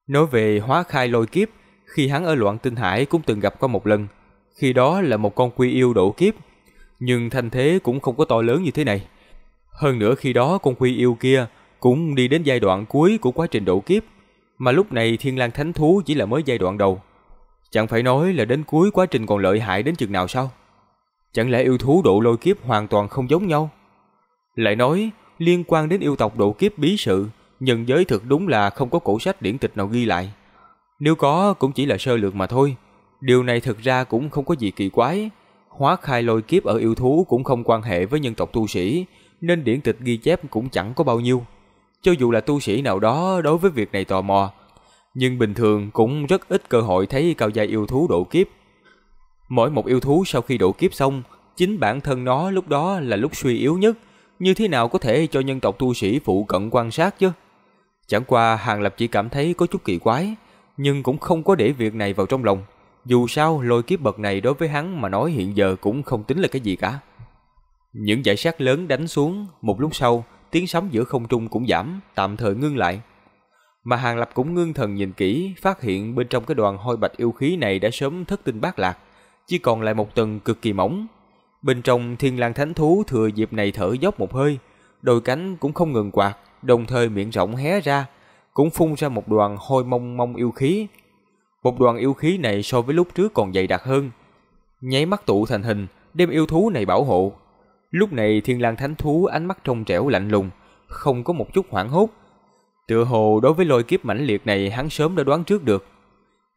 Nói về hóa khai lôi kiếp, khi hắn ở loạn tinh hải cũng từng gặp qua một lần. Khi đó là một con quy yêu độ kiếp, nhưng thanh thế cũng không có to lớn như thế này. Hơn nữa khi đó con quy yêu kia cũng đi đến giai đoạn cuối của quá trình độ kiếp, mà lúc này thiên lang thánh thú chỉ là mới giai đoạn đầu. Chẳng phải nói là đến cuối quá trình còn lợi hại đến chừng nào sao? Chẳng lẽ yêu thú độ lôi kiếp hoàn toàn không giống nhau? Lại nói, liên quan đến yêu tộc độ kiếp bí sự, nhân giới thực đúng là không có cổ sách điển tịch nào ghi lại. Nếu có cũng chỉ là sơ lược mà thôi. Điều này thực ra cũng không có gì kỳ quái. Hóa khai lôi kiếp ở yêu thú cũng không quan hệ với nhân tộc tu sĩ, nên điển tịch ghi chép cũng chẳng có bao nhiêu. Cho dù là tu sĩ nào đó đối với việc này tò mò, nhưng bình thường cũng rất ít cơ hội thấy cao giai yêu thú độ kiếp. Mỗi một yêu thú sau khi độ kiếp xong, chính bản thân nó lúc đó là lúc suy yếu nhất, như thế nào có thể cho nhân tộc tu sĩ phụ cận quan sát chứ? Chẳng qua Hàng Lập chỉ cảm thấy có chút kỳ quái, nhưng cũng không có để việc này vào trong lòng. Dù sao, lôi kiếp bậc này đối với hắn mà nói hiện giờ cũng không tính là cái gì cả. Những giải sát lớn đánh xuống, một lúc sau, tiếng sấm giữa không trung cũng giảm, tạm thời ngưng lại. Mà Hàng Lập cũng ngưng thần nhìn kỹ, phát hiện bên trong cái đoàn hôi bạch yêu khí này đã sớm thất tinh bát lạc, chỉ còn lại một tầng cực kỳ mỏng. Bên trong thiên lang thánh thú thừa dịp này thở dốc một hơi, đôi cánh cũng không ngừng quạt, đồng thời miệng rộng hé ra, cũng phun ra một đoàn hôi mông mông yêu khí. Một đoàn yêu khí này so với lúc trước còn dày đặc hơn. Nháy mắt tụ thành hình, đem yêu thú này bảo hộ. Lúc này thiên lang thánh thú ánh mắt trong trẻo lạnh lùng, không có một chút hoảng hốt. Tựa hồ đối với lôi kiếp mãnh liệt này hắn sớm đã đoán trước được.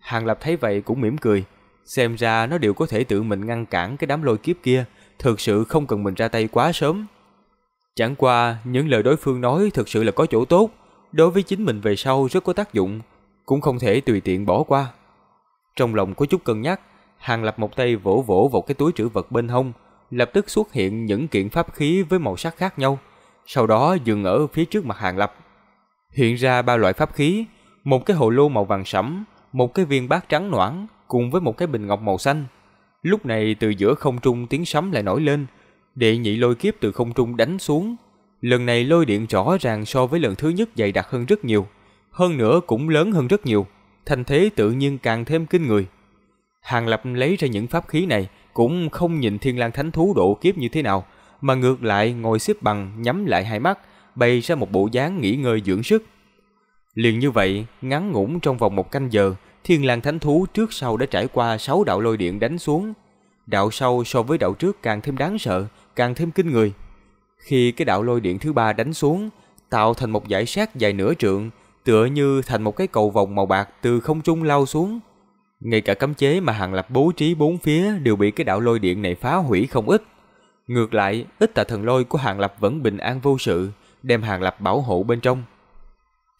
Hàng Lập thấy vậy cũng mỉm cười, xem ra nó đều có thể tự mình ngăn cản cái đám lôi kiếp kia, thực sự không cần mình ra tay quá sớm. Chẳng qua, những lời đối phương nói thực sự là có chỗ tốt đối với chính mình về sau rất có tác dụng, cũng không thể tùy tiện bỏ qua. Trong lòng có chút cân nhắc, Hàng Lập một tay vỗ vỗ vào cái túi trữ vật bên hông, lập tức xuất hiện những kiện pháp khí với màu sắc khác nhau, sau đó dừng ở phía trước mặt Hàng Lập. Hiện ra ba loại pháp khí, một cái hồ lô màu vàng sẫm, một cái viên bát trắng noãn cùng với một cái bình ngọc màu xanh. Lúc này từ giữa không trung tiếng sấm lại nổi lên, đệ nhị lôi kiếp từ không trung đánh xuống, Lần này lôi điện rõ ràng so với lần thứ nhất dày đặc hơn rất nhiều, hơn nữa cũng lớn hơn rất nhiều, thành thế tự nhiên càng thêm kinh người. Hàng Lập lấy ra những pháp khí này cũng không nhìn thiên lang thánh thú độ kiếp như thế nào, mà ngược lại ngồi xếp bằng nhắm lại hai mắt, bày ra một bộ dáng nghỉ ngơi dưỡng sức. Liền như vậy, ngắn ngủn trong vòng một canh giờ, thiên lang thánh thú trước sau đã trải qua sáu đạo lôi điện đánh xuống. Đạo sau so với đạo trước càng thêm đáng sợ, càng thêm kinh người. Khi cái đạo lôi điện thứ ba đánh xuống, tạo thành một dải sát dài nửa trượng, tựa như thành một cái cầu vòng màu bạc từ không trung lao xuống. Ngay cả cấm chế mà Hàng Lập bố trí bốn phía đều bị cái đạo lôi điện này phá hủy không ít. Ngược lại, ít tà thần lôi của Hàng Lập vẫn bình an vô sự, đem Hàng Lập bảo hộ bên trong.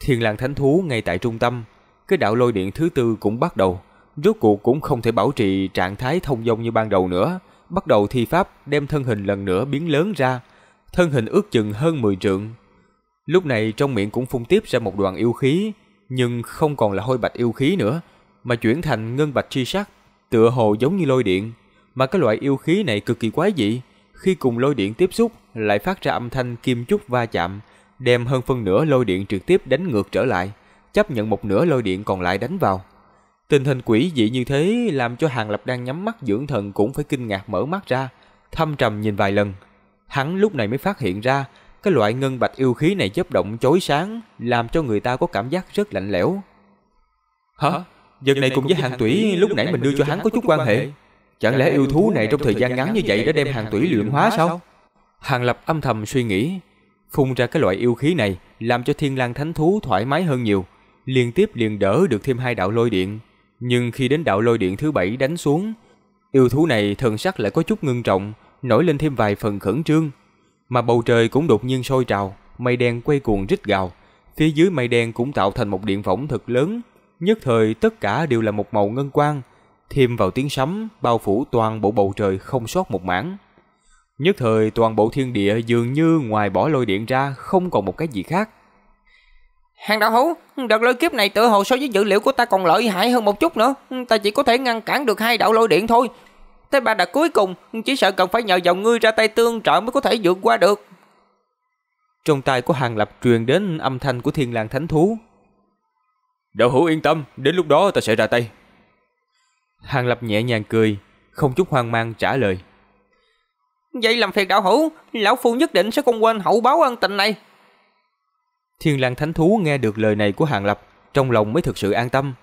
Thiên lang thánh thú ngay tại trung tâm, cái đạo lôi điện thứ tư cũng bắt đầu, rốt cuộc cũng không thể bảo trì trạng thái thông dong như ban đầu nữa, bắt đầu thi pháp đem thân hình lần nữa biến lớn ra, thân hình ước chừng hơn 10 trượng. Lúc này trong miệng cũng phun tiếp ra một đoàn yêu khí, nhưng không còn là hôi bạch yêu khí nữa, mà chuyển thành ngân bạch chi sắc, tựa hồ giống như lôi điện, mà cái loại yêu khí này cực kỳ quái dị, khi cùng lôi điện tiếp xúc lại phát ra âm thanh kim chúc va chạm, đem hơn phân nửa lôi điện trực tiếp đánh ngược trở lại, chấp nhận một nửa lôi điện còn lại đánh vào. Tình hình quỷ dị như thế làm cho Hàng Lập đang nhắm mắt dưỡng thần cũng phải kinh ngạc mở mắt ra, thâm trầm nhìn vài lần. Hắn lúc này mới phát hiện ra, cái loại ngân bạch yêu khí này chớp động chói sáng, làm cho người ta có cảm giác rất lạnh lẽo. Hả? giờ này cùng với hàng tủy lúc nãy mình đưa cho hắn có chút quan hệ. Chẳng lẽ yêu thú này trong thời gian ngắn như vậy đã đem hàng tủy luyện hóa sao? Hàng lập âm thầm suy nghĩ, phun ra cái loại yêu khí này làm cho thiên lang thánh thú thoải mái hơn nhiều, liên tiếp liền đỡ được thêm hai đạo lôi điện. Nhưng khi đến đạo lôi điện thứ bảy đánh xuống, yêu thú này thần sắc lại có chút ngưng trọng, nổi lên thêm vài phần khẩn trương. Mà bầu trời cũng đột nhiên sôi trào, mây đen quay cuồng rít gào. Phía dưới mây đen cũng tạo thành một điện võng thật lớn. Nhất thời tất cả đều là một màu ngân quang, thêm vào tiếng sấm bao phủ toàn bộ bầu trời không sót một mảng. Nhất thời toàn bộ thiên địa dường như ngoài bỏ lôi điện ra không còn một cái gì khác. Hàng đạo hữu, đợt lôi kiếp này tựa hồ so với dữ liệu của ta còn lợi hại hơn một chút nữa. Ta chỉ có thể ngăn cản được hai đạo lôi điện thôi. Thế bà đã cuối cùng Chỉ sợ cần phải nhờ vào ngươi ra tay tương trợ Mới có thể vượt qua được Trong tai của Hàng Lập truyền đến âm thanh của thiên lang thánh thú Đạo hữu yên tâm Đến lúc đó ta sẽ ra tay Hàng Lập nhẹ nhàng cười Không chút hoang mang trả lời Vậy làm phiền đạo hữu Lão Phu nhất định sẽ không quên hậu báo ân tình này Thiên lang thánh thú nghe được lời này của Hàng Lập Trong lòng mới thực sự an tâm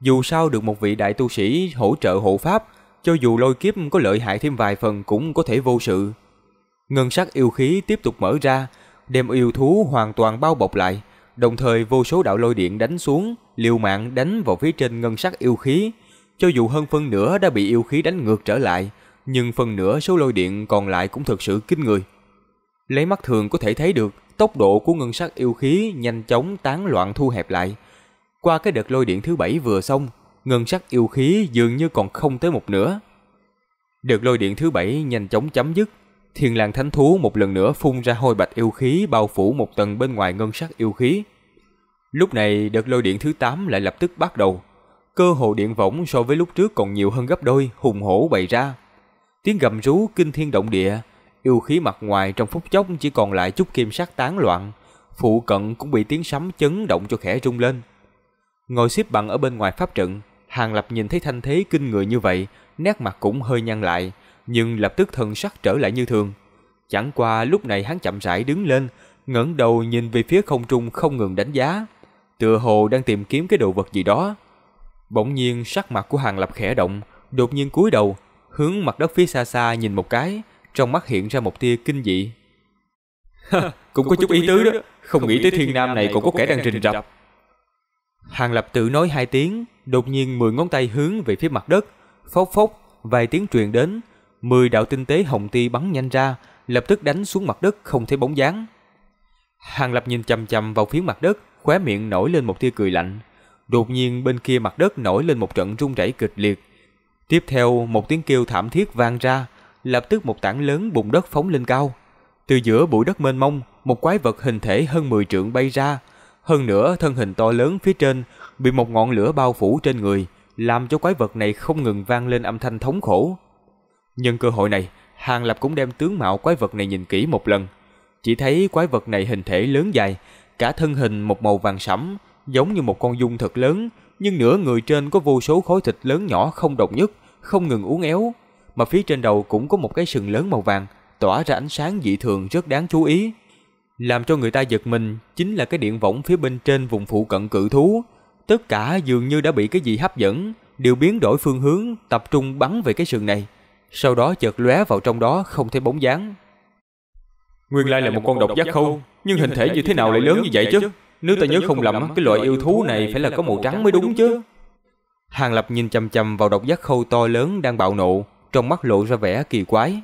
Dù sao được một vị đại tu sĩ hỗ trợ hộ pháp cho dù lôi kiếp có lợi hại thêm vài phần cũng có thể vô sự. Ngân sắc yêu khí tiếp tục mở ra, đem yêu thú hoàn toàn bao bọc lại, đồng thời vô số đạo lôi điện đánh xuống, liều mạng đánh vào phía trên ngân sắc yêu khí. Cho dù hơn phân nửa đã bị yêu khí đánh ngược trở lại, nhưng phần nửa số lôi điện còn lại cũng thực sự kinh người. Lấy mắt thường có thể thấy được, tốc độ của ngân sắc yêu khí nhanh chóng tán loạn thu hẹp lại. Qua cái đợt lôi điện thứ bảy vừa xong, ngân sắc yêu khí dường như còn không tới một nửa. Được lôi điện thứ bảy nhanh chóng chấm dứt, thiên lang thánh thú một lần nữa phun ra hôi bạch yêu khí bao phủ một tầng bên ngoài ngân sắc yêu khí. Lúc này đợt lôi điện thứ tám lại lập tức bắt đầu. Cơ hồ điện võng so với lúc trước còn nhiều hơn gấp đôi, hùng hổ bày ra. Tiếng gầm rú kinh thiên động địa, yêu khí mặt ngoài trong phút chốc chỉ còn lại chút kim sắc tán loạn, phụ cận cũng bị tiếng sấm chấn động cho khẽ rung lên. Ngồi xếp bằng ở bên ngoài pháp trận, Hàng Lập nhìn thấy thanh thế kinh người như vậy, nét mặt cũng hơi nhăn lại, nhưng lập tức thần sắc trở lại như thường. Chẳng qua lúc này hắn chậm rãi đứng lên, ngẩng đầu nhìn về phía không trung không ngừng đánh giá, tựa hồ đang tìm kiếm cái đồ vật gì đó. Bỗng nhiên sắc mặt của Hàng Lập khẽ động, đột nhiên cúi đầu, hướng mặt đất phía xa xa nhìn một cái, trong mắt hiện ra một tia kinh dị. *laughs* cũng, có chút ý tứ đó, không, không nghĩ tới thiên nam này còn có kẻ đang rình rập. Hàng Lập tự nói hai tiếng, Đột nhiên 10 ngón tay hướng về phía mặt đất, phốc phốc, vài tiếng truyền đến, 10 đạo tinh tế hồng ti bắn nhanh ra, lập tức đánh xuống mặt đất không thấy bóng dáng. Hàng Lập nhìn chằm chằm vào phía mặt đất, khóe miệng nổi lên một tia cười lạnh. Đột nhiên bên kia mặt đất nổi lên một trận rung rẩy kịch liệt. Tiếp theo, một tiếng kêu thảm thiết vang ra, lập tức một tảng lớn bùng đất phóng lên cao. Từ giữa bụi đất mênh mông, một quái vật hình thể hơn 10 trượng bay ra, hơn nữa thân hình to lớn phía trên bị một ngọn lửa bao phủ trên người, làm cho quái vật này không ngừng vang lên âm thanh thống khổ. Nhân cơ hội này, Hàng Lập cũng đem tướng mạo quái vật này nhìn kỹ một lần. Chỉ thấy quái vật này hình thể lớn dài, cả thân hình một màu vàng sẫm, giống như một con dung thật lớn, nhưng nửa người trên có vô số khối thịt lớn nhỏ không đồng nhất, không ngừng uốn éo, mà phía trên đầu cũng có một cái sừng lớn màu vàng, tỏa ra ánh sáng dị thường rất đáng chú ý. Làm cho người ta giật mình chính là cái điện võng phía bên trên vùng phụ cận cự thú, tất cả dường như đã bị cái gì hấp dẫn, đều biến đổi phương hướng, tập trung bắn về cái sườn này. Sau đó chợt lóe vào trong đó không thấy bóng dáng. Nguyên lai là một con độc giác khâu, nhưng hình thể như thế nào lại lớn như vậy chứ? Nếu ta nhớ không lầm, cái loại yêu thú này phải là có màu trắng mới đúng chứ. Hàng Lập nhìn chằm chằm vào độc giác khâu to lớn đang bạo nộ, trong mắt lộ ra vẻ kỳ quái.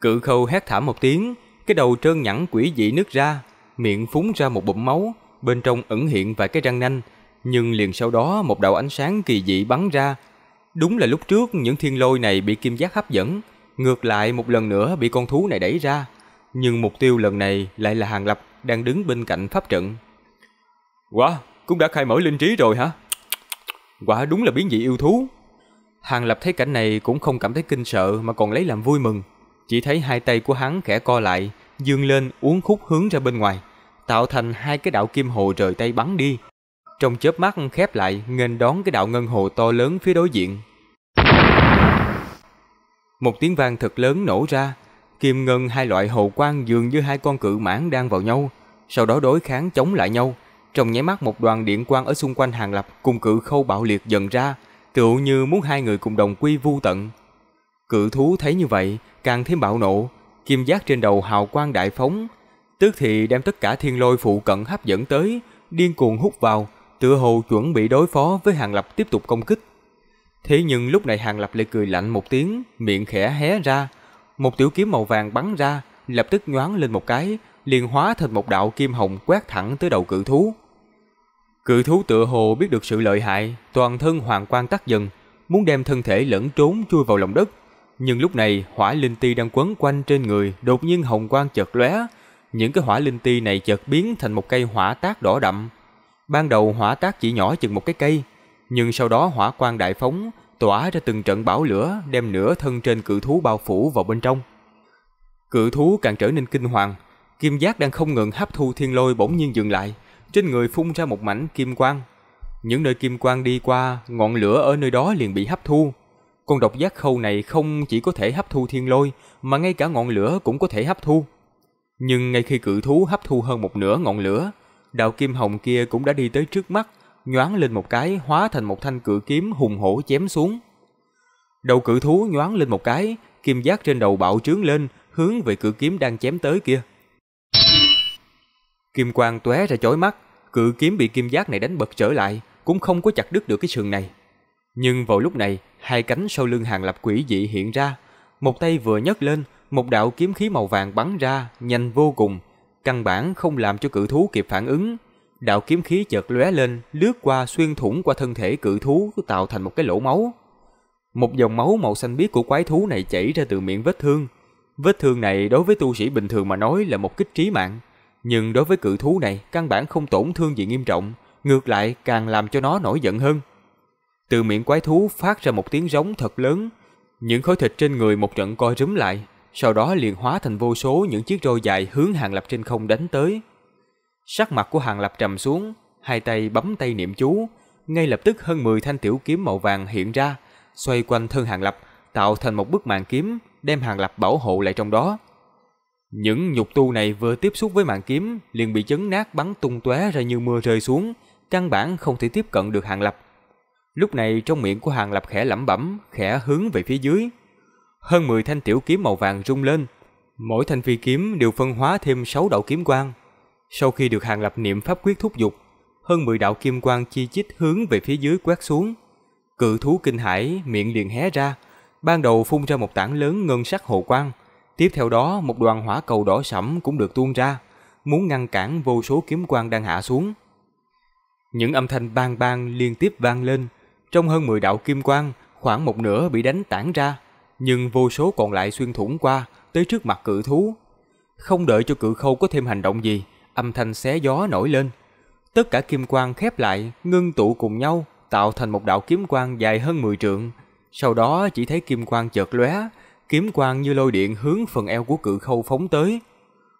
Cự khâu hét thảm một tiếng, cái đầu trơn nhẵn quỷ dị nứt ra, miệng phúng ra một bụng máu, bên trong ẩn hiện vài cái răng nanh, nhưng liền sau đó một đạo ánh sáng kỳ dị bắn ra. Đúng là lúc trước những thiên lôi này bị kim giác hấp dẫn, ngược lại một lần nữa bị con thú này đẩy ra. Nhưng mục tiêu lần này lại là Hàng Lập đang đứng bên cạnh pháp trận. Quá, cũng đã khai mở linh trí rồi hả? Quả đúng là biến dị yêu thú. Hàng Lập thấy cảnh này cũng không cảm thấy kinh sợ mà còn lấy làm vui mừng. Chỉ thấy hai tay của hắn khẽ co lại, dương lên uốn khúc hướng ra bên ngoài, tạo thành hai cái đạo kim hồ rời tay bắn đi, trong chớp mắt khép lại nghênh đón cái đạo ngân hồ to lớn phía đối diện. Một tiếng vang thật lớn nổ ra, kim ngân hai loại hồ quang dường như hai con cự mãn đang vào nhau, sau đó đối kháng chống lại nhau. Trong nháy mắt một đoàn điện quang ở xung quanh hàng lập cùng cự khâu bạo liệt dần ra, tựu như muốn hai người cùng đồng quy vu tận. Cự thú thấy như vậy, càng thêm bạo nộ, kim giác trên đầu hào quang đại phóng, tức thì đem tất cả thiên lôi phụ cận hấp dẫn tới, điên cuồng hút vào, tựa hồ chuẩn bị đối phó với Hàng Lập tiếp tục công kích. Thế nhưng lúc này Hàng Lập lại cười lạnh một tiếng, miệng khẽ hé ra. Một tiểu kiếm màu vàng bắn ra, lập tức nhoáng lên một cái, liền hóa thành một đạo kim hồng quét thẳng tới đầu cự thú. Cự thú tựa hồ biết được sự lợi hại, toàn thân hoàng quang tắt dần, muốn đem thân thể lẫn trốn chui vào lòng đất. Nhưng lúc này, hỏa linh ti đang quấn quanh trên người, đột nhiên hồng quang chợt lóe, những cái hỏa linh ti này chợt biến thành một cây hỏa tác đỏ đậm, Ban đầu hỏa tác chỉ nhỏ chừng một cái cây, nhưng sau đó hỏa quang đại phóng, tỏa ra từng trận bão lửa đem nửa thân trên cự thú bao phủ vào bên trong. Cự thú càng trở nên kinh hoàng, kim giác đang không ngừng hấp thu thiên lôi bỗng nhiên dừng lại, trên người phun ra một mảnh kim quang. Những nơi kim quang đi qua, ngọn lửa ở nơi đó liền bị hấp thu. Con độc giác khâu này không chỉ có thể hấp thu thiên lôi, mà ngay cả ngọn lửa cũng có thể hấp thu. Nhưng ngay khi cự thú hấp thu hơn một nửa ngọn lửa, đạo kim hồng kia cũng đã đi tới trước mắt, nhoáng lên một cái hóa thành một thanh cự kiếm hùng hổ chém xuống. Đầu cự thú nhoáng lên một cái, kim giác trên đầu bạo trướng lên, hướng về cự kiếm đang chém tới kia. Kim quang tóe ra chói mắt, cự kiếm bị kim giác này đánh bật trở lại, cũng không có chặt đứt được cái sườn này. Nhưng vào lúc này, hai cánh sau lưng hàng lập quỷ dị hiện ra, một tay vừa nhấc lên, một đạo kiếm khí màu vàng bắn ra, nhanh vô cùng, căn bản không làm cho cự thú kịp phản ứng. Đạo kiếm khí chợt lóe lên, lướt qua xuyên thủng qua thân thể cự thú tạo thành một cái lỗ máu. Một dòng máu màu xanh biếc của quái thú này chảy ra từ miệng vết thương. Vết thương này đối với tu sĩ bình thường mà nói là một kích trí mạng, nhưng đối với cự thú này căn bản không tổn thương gì nghiêm trọng, ngược lại càng làm cho nó nổi giận hơn. Từ miệng quái thú phát ra một tiếng rống thật lớn, những khối thịt trên người một trận co rúm lại, sau đó liền hóa thành vô số những chiếc roi dài hướng Hàng Lập trên không đánh tới. Sắc mặt của Hàng Lập trầm xuống, hai tay bấm tay niệm chú, ngay lập tức hơn 10 thanh tiểu kiếm màu vàng hiện ra, xoay quanh thân Hàng Lập, tạo thành một bức màn kiếm, đem Hàng Lập bảo hộ lại trong đó. Những nhục tu này vừa tiếp xúc với màn kiếm, liền bị chấn nát bắn tung tóe ra như mưa rơi xuống, căn bản không thể tiếp cận được Hàng Lập. Lúc này trong miệng của Hàng Lập khẽ lẩm bẩm, khẽ hướng về phía dưới hơn 10 thanh tiểu kiếm màu vàng rung lên. Mỗi thanh phi kiếm đều phân hóa thêm 6 đạo kiếm quang. Sau khi được Hàng Lập niệm pháp quyết thúc dục, hơn 10 đạo kim quang chi chít hướng về phía dưới quét xuống. Cự thú kinh hải miệng liền hé ra, ban đầu phun ra một tảng lớn ngân sắc hồ quang, tiếp theo đó một đoàn hỏa cầu đỏ sẫm cũng được tuôn ra, muốn ngăn cản vô số kiếm quang đang hạ xuống. Những âm thanh bang bang liên tiếp vang lên, trong hơn 10 đạo kim quang, khoảng một nửa bị đánh tản ra, nhưng vô số còn lại xuyên thủng qua, tới trước mặt cự thú. Không đợi cho cự khâu có thêm hành động gì, âm thanh xé gió nổi lên. Tất cả kim quang khép lại, ngưng tụ cùng nhau, tạo thành một đạo kiếm quang dài hơn 10 trượng. Sau đó chỉ thấy kim quang chợt lóe, kiếm quang như lôi điện hướng phần eo của cự khâu phóng tới.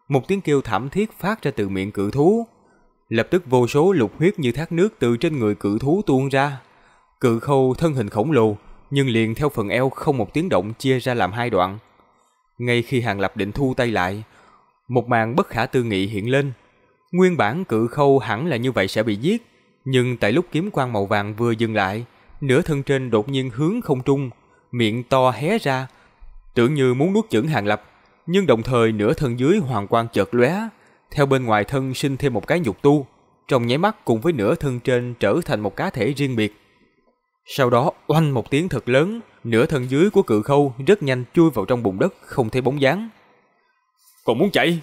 Một tiếng kêu thảm thiết phát ra từ miệng cự thú. Lập tức vô số lục huyết như thác nước từ trên người cự thú tuôn ra. Cự khâu thân hình khổng lồ, nhưng liền theo phần eo không một tiếng động chia ra làm hai đoạn. Ngay khi Hàng Lập định thu tay lại, một màn bất khả tư nghị hiện lên. Nguyên bản cự khâu hẳn là như vậy sẽ bị giết, nhưng tại lúc kiếm quang màu vàng vừa dừng lại, nửa thân trên đột nhiên hướng không trung, miệng to hé ra, tưởng như muốn nuốt chửng Hàng Lập, nhưng đồng thời nửa thân dưới hoàng quang chợt lóe, theo bên ngoài thân sinh thêm một cái nhục tu, trong nháy mắt cùng với nửa thân trên trở thành một cá thể riêng biệt. Sau đó, oanh một tiếng thật lớn, nửa thân dưới của cự khâu rất nhanh chui vào trong bùn đất, không thấy bóng dáng. Còn muốn chạy?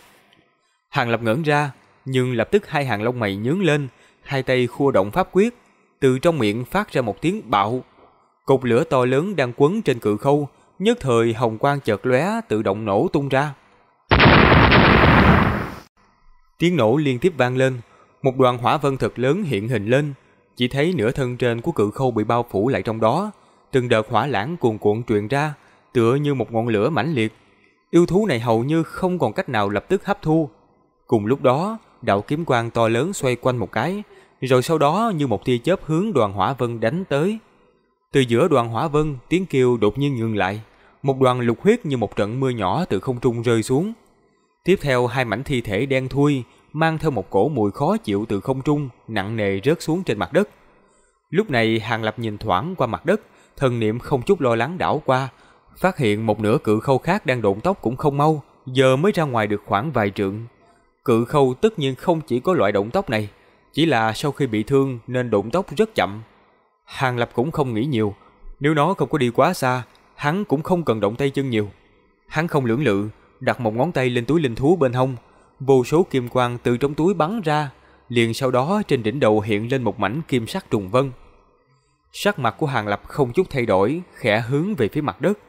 Hàng lập ngẩn ra, nhưng lập tức hai hàng lông mày nhướng lên, hai tay khua động pháp quyết, từ trong miệng phát ra một tiếng bạo. cục lửa to lớn đang quấn trên cự khâu, nhất thời hồng quang chợt lóe tự động nổ tung ra. Tiếng nổ liên tiếp vang lên, một đoàn hỏa vân thật lớn hiện hình lên, chỉ thấy nửa thân trên của cự khâu bị bao phủ lại trong đó, từng đợt hỏa lãng cuồn cuộn truyền ra, tựa như một ngọn lửa mãnh liệt. Yêu thú này hầu như không còn cách nào lập tức hấp thu. Cùng lúc đó, đạo kiếm quang to lớn xoay quanh một cái, rồi sau đó như một tia chớp hướng đoàn hỏa vân đánh tới. Từ giữa đoàn hỏa vân, tiếng kêu đột nhiên ngừng lại, một đoàn lục huyết như một trận mưa nhỏ từ không trung rơi xuống. Tiếp theo hai mảnh thi thể đen thui mang theo một cổ mùi khó chịu từ không trung, nặng nề rớt xuống trên mặt đất. Lúc này Hàng Lập nhìn thoáng qua mặt đất, thần niệm không chút lo lắng đảo qua, phát hiện một nửa cự khâu khác đang độn tóc cũng không mau, giờ mới ra ngoài được khoảng vài trượng. Cự khâu tất nhiên không chỉ có loại động tóc này, chỉ là sau khi bị thương nên độn tóc rất chậm. Hàng Lập cũng không nghĩ nhiều, nếu nó không có đi quá xa, hắn cũng không cần động tay chân nhiều. Hắn không lưỡng lự, đặt một ngón tay lên túi linh thú bên hông, vô số kim quang từ trong túi bắn ra, liền sau đó trên đỉnh đầu hiện lên một mảnh kim sắc trùng vân. Sắc mặt của Hàng Lập không chút thay đổi, khẽ hướng về phía mặt đất.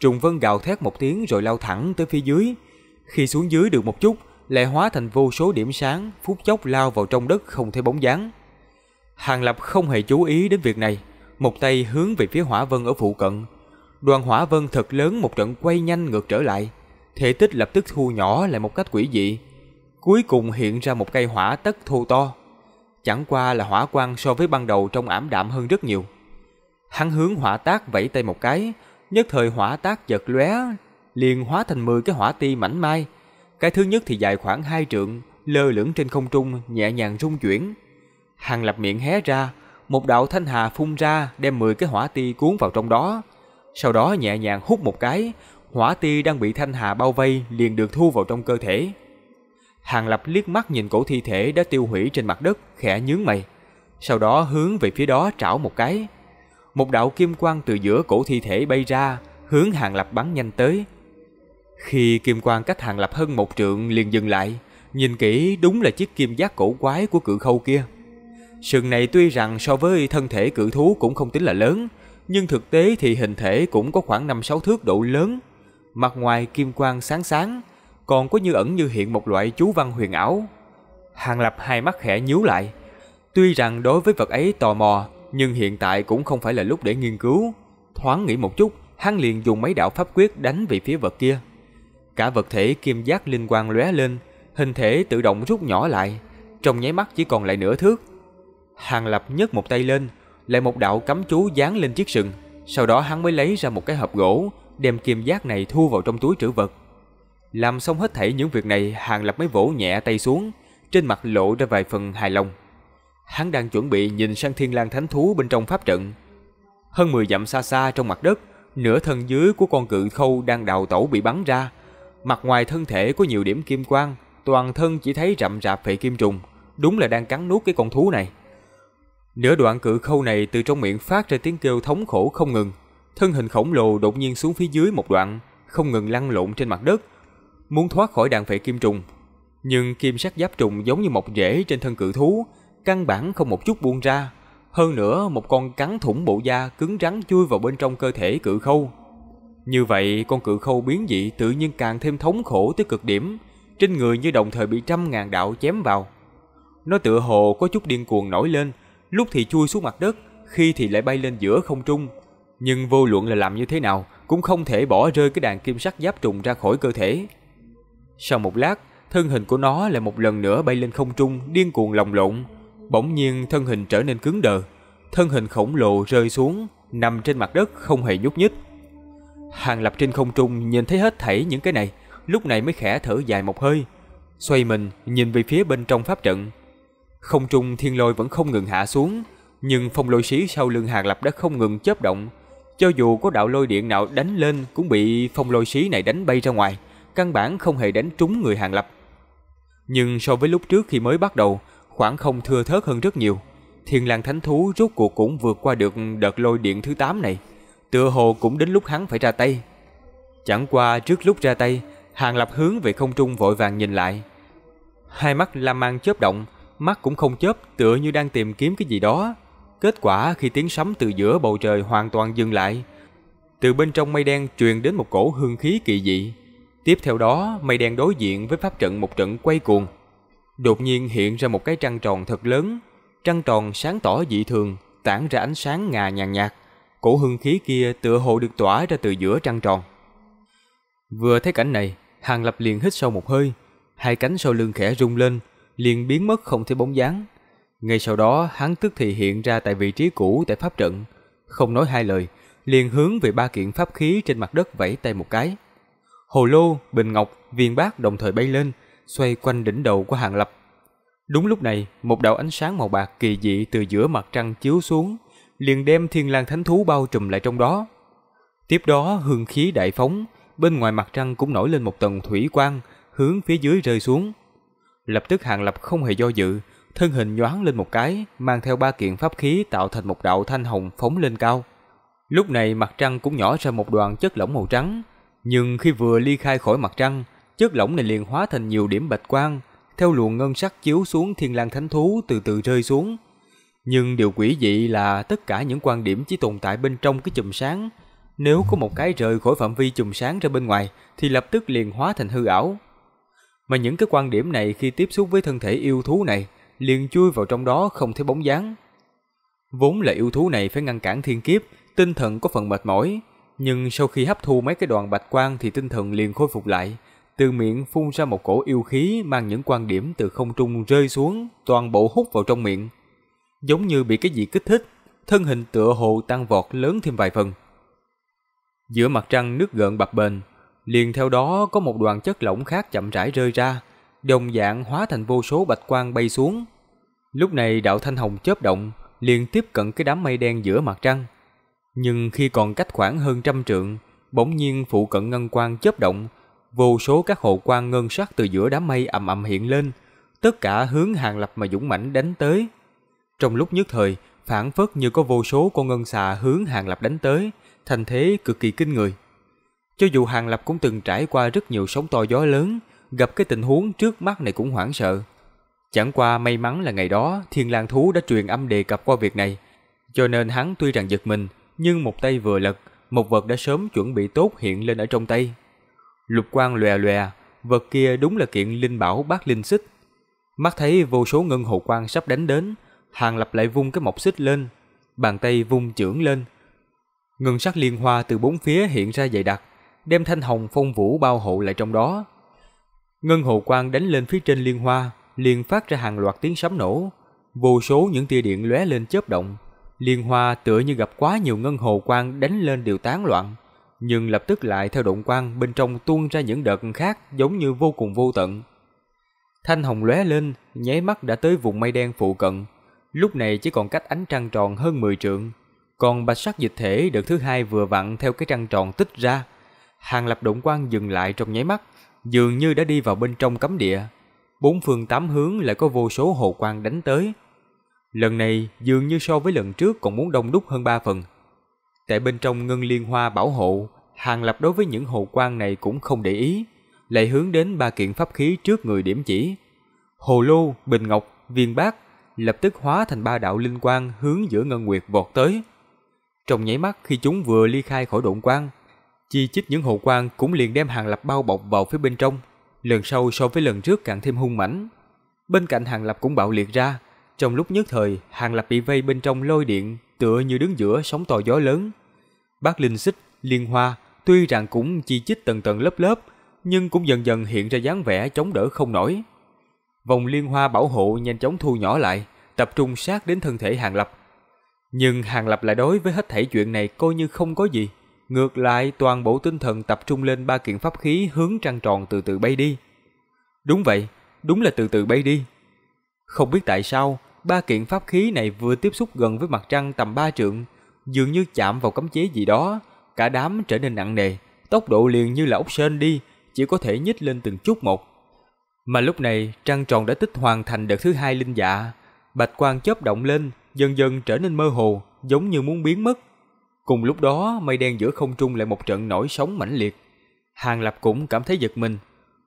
Trùng vân gào thét một tiếng rồi lao thẳng tới phía dưới. Khi xuống dưới được một chút, lại hóa thành vô số điểm sáng, phút chốc lao vào trong đất không thấy bóng dáng. Hàng Lập không hề chú ý đến việc này, một tay hướng về phía hỏa vân ở phụ cận. Đoàn hỏa vân thật lớn một trận quay nhanh ngược trở lại, thể tích lập tức thu nhỏ lại một cách quỷ dị. Cuối cùng hiện ra một cây hỏa tất thu to. Chẳng qua là hỏa quang so với ban đầu trông ảm đạm hơn rất nhiều. Hắn hướng hỏa tác vẫy tay một cái, nhất thời hỏa tác giật lóe, liền hóa thành 10 cái hỏa ti mảnh mai. Cái thứ nhất thì dài khoảng 2 trượng, lơ lửng trên không trung, nhẹ nhàng rung chuyển. Hàng lập miệng hé ra, một đạo thanh hà phun ra đem 10 cái hỏa ti cuốn vào trong đó. Sau đó nhẹ nhàng hút một cái, hỏa ti đang bị thanh hà bao vây liền được thu vào trong cơ thể. Hàng Lập liếc mắt nhìn cổ thi thể đã tiêu hủy trên mặt đất, khẽ nhướng mày. Sau đó hướng về phía đó trảo một cái. Một đạo kim quang từ giữa cổ thi thể bay ra, hướng Hàng Lập bắn nhanh tới. Khi kim quang cách Hàng Lập hơn một trượng liền dừng lại, nhìn kỹ đúng là chiếc kim giác cổ quái của cự khâu kia. Sừng này tuy rằng so với thân thể cự thú cũng không tính là lớn, nhưng thực tế thì hình thể cũng có khoảng 5-6 thước độ lớn, mặt ngoài kim quang sáng sáng, còn có như ẩn như hiện một loại chú văn huyền ảo. Hàng Lập hai mắt khẽ nhíu lại. Tuy rằng đối với vật ấy tò mò, nhưng hiện tại cũng không phải là lúc để nghiên cứu. Thoáng nghĩ một chút, hắn liền dùng mấy đạo pháp quyết đánh về phía vật kia. Cả vật thể kim giác linh quang lóe lên, hình thể tự động rút nhỏ lại, trong nháy mắt chỉ còn lại nửa thước. Hàng Lập nhấc một tay lên, lại một đạo cấm chú dán lên chiếc sừng, sau đó hắn mới lấy ra một cái hộp gỗ, đem kim giác này thu vào trong túi trữ vật. Làm xong hết thảy những việc này, Hàng Lập mới vỗ nhẹ tay xuống, trên mặt lộ ra vài phần hài lòng. Hắn đang chuẩn bị nhìn sang thiên lang thánh thú bên trong pháp trận. Hơn 10 dặm xa xa trong mặt đất, nửa thân dưới của con cự khâu đang đào tẩu bị bắn ra. Mặt ngoài thân thể có nhiều điểm kim quang, toàn thân chỉ thấy rậm rạp phệ kim trùng, đúng là đang cắn nuốt cái con thú này. Nửa đoạn cự khâu này từ trong miệng phát ra tiếng kêu thống khổ không ngừng, thân hình khổng lồ đột nhiên xuống phía dưới một đoạn, không ngừng lăn lộn trên mặt đất, muốn thoát khỏi đàn phệ kim trùng. Nhưng kim sắc giáp trùng giống như một rễ trên thân cự thú, căn bản không một chút buông ra. Hơn nữa, một con cắn thủng bộ da cứng rắn chui vào bên trong cơ thể cự khâu. Như vậy, con cự khâu biến dị tự nhiên càng thêm thống khổ tới cực điểm, trên người như đồng thời bị trăm ngàn đạo chém vào. Nó tựa hồ có chút điên cuồng nổi lên, lúc thì chui xuống mặt đất, khi thì lại bay lên giữa không trung, nhưng vô luận là làm như thế nào, cũng không thể bỏ rơi cái đàn kim sắc giáp trùng ra khỏi cơ thể. Sau một lát, thân hình của nó lại một lần nữa bay lên không trung, điên cuồng lồng lộn. Bỗng nhiên thân hình trở nên cứng đờ, thân hình khổng lồ rơi xuống, nằm trên mặt đất không hề nhúc nhích. Hàng lập trên không trung nhìn thấy hết thảy những cái này, lúc này mới khẽ thở dài một hơi. Xoay mình, nhìn về phía bên trong pháp trận. Không trung thiên lôi vẫn không ngừng hạ xuống, nhưng phong lôi sĩ sau lưng hàng lập đã không ngừng chớp động, cho dù có đạo lôi điện nào đánh lên cũng bị phong lôi xí này đánh bay ra ngoài, căn bản không hề đánh trúng người Hàng Lập. Nhưng so với lúc trước khi mới bắt đầu, khoảng không thưa thớt hơn rất nhiều. Thiên lang thánh thú rốt cuộc cũng vượt qua được đợt lôi điện thứ 8 này. Tựa hồ cũng đến lúc hắn phải ra tay. Chẳng qua trước lúc ra tay, Hàng Lập hướng về không trung vội vàng nhìn lại. Hai mắt Lam Mang chớp động, mắt cũng không chớp tựa như đang tìm kiếm cái gì đó. Kết quả khi tiếng sấm từ giữa bầu trời hoàn toàn dừng lại, từ bên trong mây đen truyền đến một cổ hương khí kỳ dị. Tiếp theo đó, mây đen đối diện với pháp trận một trận quay cuồng. Đột nhiên hiện ra một cái trăng tròn thật lớn, trăng tròn sáng tỏ dị thường, tản ra ánh sáng ngà nhàn nhạt. Cổ hương khí kia tựa hồ được tỏa ra từ giữa trăng tròn. Vừa thấy cảnh này, Hàng Lập liền hít sâu một hơi, hai cánh sau lưng khẽ rung lên, liền biến mất không thấy bóng dáng. Ngay sau đó, hắn tức thì hiện ra tại vị trí cũ tại pháp trận. Không nói hai lời, liền hướng về ba kiện pháp khí trên mặt đất vẫy tay một cái. Hồ lô, bình ngọc, viên bát đồng thời bay lên, xoay quanh đỉnh đầu của hàng lập. Đúng lúc này, một đạo ánh sáng màu bạc kỳ dị từ giữa mặt trăng chiếu xuống, liền đem thiên lang thánh thú bao trùm lại trong đó. Tiếp đó hương khí đại phóng, bên ngoài mặt trăng cũng nổi lên một tầng thủy quang, hướng phía dưới rơi xuống. Lập tức Hàng Lập không hề do dự, thân hình nhoáng lên một cái, mang theo ba kiện pháp khí tạo thành một đạo thanh hồng phóng lên cao. Lúc này mặt trăng cũng nhỏ ra một đoàn chất lỏng màu trắng, nhưng khi vừa ly khai khỏi mặt trăng, chất lỏng này liền hóa thành nhiều điểm bạch quang, theo luồng ngân sắc chiếu xuống thiên lang thánh thú từ từ rơi xuống. Nhưng điều quỷ dị là tất cả những quan điểm chỉ tồn tại bên trong cái chùm sáng. Nếu có một cái rời khỏi phạm vi chùm sáng ra bên ngoài thì lập tức liền hóa thành hư ảo. Mà những cái quan điểm này khi tiếp xúc với thân thể yêu thú này liền chui vào trong đó không thấy bóng dáng. Vốn là yêu thú này phải ngăn cản thiên kiếp, tinh thần có phần mệt mỏi, nhưng sau khi hấp thu mấy cái đoàn bạch quang thì tinh thần liền khôi phục lại, từ miệng phun ra một cổ yêu khí mang những quan điểm từ không trung rơi xuống, toàn bộ hút vào trong miệng. Giống như bị cái gì kích thích, thân hình tựa hồ tăng vọt lớn thêm vài phần. Giữa mặt trăng nước gợn bập bềnh, liền theo đó có một đoàn chất lỏng khác chậm rãi rơi ra, đồng dạng hóa thành vô số bạch quang bay xuống. Lúc này đạo thanh hồng chớp động, liền tiếp cận cái đám mây đen giữa mặt trăng. Nhưng khi còn cách khoảng hơn trăm trượng, bỗng nhiên phụ cận ngân quang chớp động, vô số các hộ quang ngân sắc từ giữa đám mây ầm ầm hiện lên, tất cả hướng hàng lập mà dũng mãnh đánh tới. Trong lúc nhất thời, phản phất như có vô số con ngân xà hướng hàng lập đánh tới, thành thế cực kỳ kinh người. Cho dù hàng lập cũng từng trải qua rất nhiều sóng to gió lớn, gặp cái tình huống trước mắt này cũng hoảng sợ. Chẳng qua may mắn là ngày đó thiên lang thú đã truyền âm đề cập qua việc này, cho nên hắn tuy rằng giật mình, nhưng một tay vừa lật, một vật đã sớm chuẩn bị tốt hiện lên ở trong tay. Lục quang lòe lòe, vật kia đúng là kiện linh bảo bát linh xích. Mắt thấy vô số ngân hồ quang sắp đánh đến, Hàng Lập lại vung cái mộc xích lên, bàn tay vung trưởng lên. Ngân sắc liên hoa từ bốn phía hiện ra dày đặc, đem thanh hồng phong vũ bao hộ lại trong đó. Ngân hồ quang đánh lên phía trên liên hoa, liền phát ra hàng loạt tiếng sấm nổ, vô số những tia điện lóe lên chớp động, liên hoa tựa như gặp quá nhiều ngân hồ quang đánh lên đều tán loạn, nhưng lập tức lại theo động quang bên trong tuôn ra những đợt khác giống như vô cùng vô tận. Thanh hồng lóe lên, nháy mắt đã tới vùng mây đen phụ cận, lúc này chỉ còn cách ánh trăng tròn hơn 10 trượng, còn bạch sắc dịch thể đợt thứ hai vừa vặn theo cái trăng tròn tích ra, hàng lập động quang dừng lại trong nháy mắt, dường như đã đi vào bên trong cấm địa bốn phương tám hướng lại có vô số hồ quang đánh tới. Lần này dường như so với lần trước còn muốn đông đúc hơn ba phần. Tại bên trong ngân liên hoa bảo hộ, Hàng Lập đối với những hồ quang này cũng không để ý, lại hướng đến ba kiện pháp khí trước người điểm chỉ. Hồ lô, bình ngọc, viên bát lập tức hóa thành ba đạo linh quang hướng giữa ngân nguyệt vọt tới. Trong nháy mắt khi chúng vừa ly khai khỏi độn quang, chi chích những hồ quang cũng liền đem Hàng Lập bao bọc vào phía bên trong lần sau so với lần trước càng thêm hung mãnh. Bên cạnh hàng lập cũng bạo liệt ra, trong lúc nhất thời, hàng lập bị vây bên trong lôi điện, tựa như đứng giữa sóng to gió lớn. Bác Linh Xích, Liên Hoa, tuy rằng cũng chi chít tầng tầng lớp lớp, nhưng cũng dần dần hiện ra dáng vẻ chống đỡ không nổi. Vòng Liên Hoa bảo hộ nhanh chóng thu nhỏ lại, tập trung sát đến thân thể hàng lập. Nhưng hàng lập lại đối với hết thảy chuyện này coi như không có gì. Ngược lại, toàn bộ tinh thần tập trung lên ba kiện pháp khí hướng trăng tròn từ từ bay đi. Đúng vậy, đúng là từ từ bay đi. Không biết tại sao, ba kiện pháp khí này vừa tiếp xúc gần với mặt trăng tầm ba trượng, dường như chạm vào cấm chế gì đó, cả đám trở nên nặng nề, tốc độ liền như là ốc sên đi, chỉ có thể nhích lên từng chút một. Mà lúc này, trăng tròn đã tích hoàn thành đợt thứ hai linh dạ, bạch quang chớp động lên, dần dần trở nên mơ hồ, giống như muốn biến mất. Cùng lúc đó, mây đen giữa không trung lại một trận nổi sóng mãnh liệt. Hàng Lập cũng cảm thấy giật mình.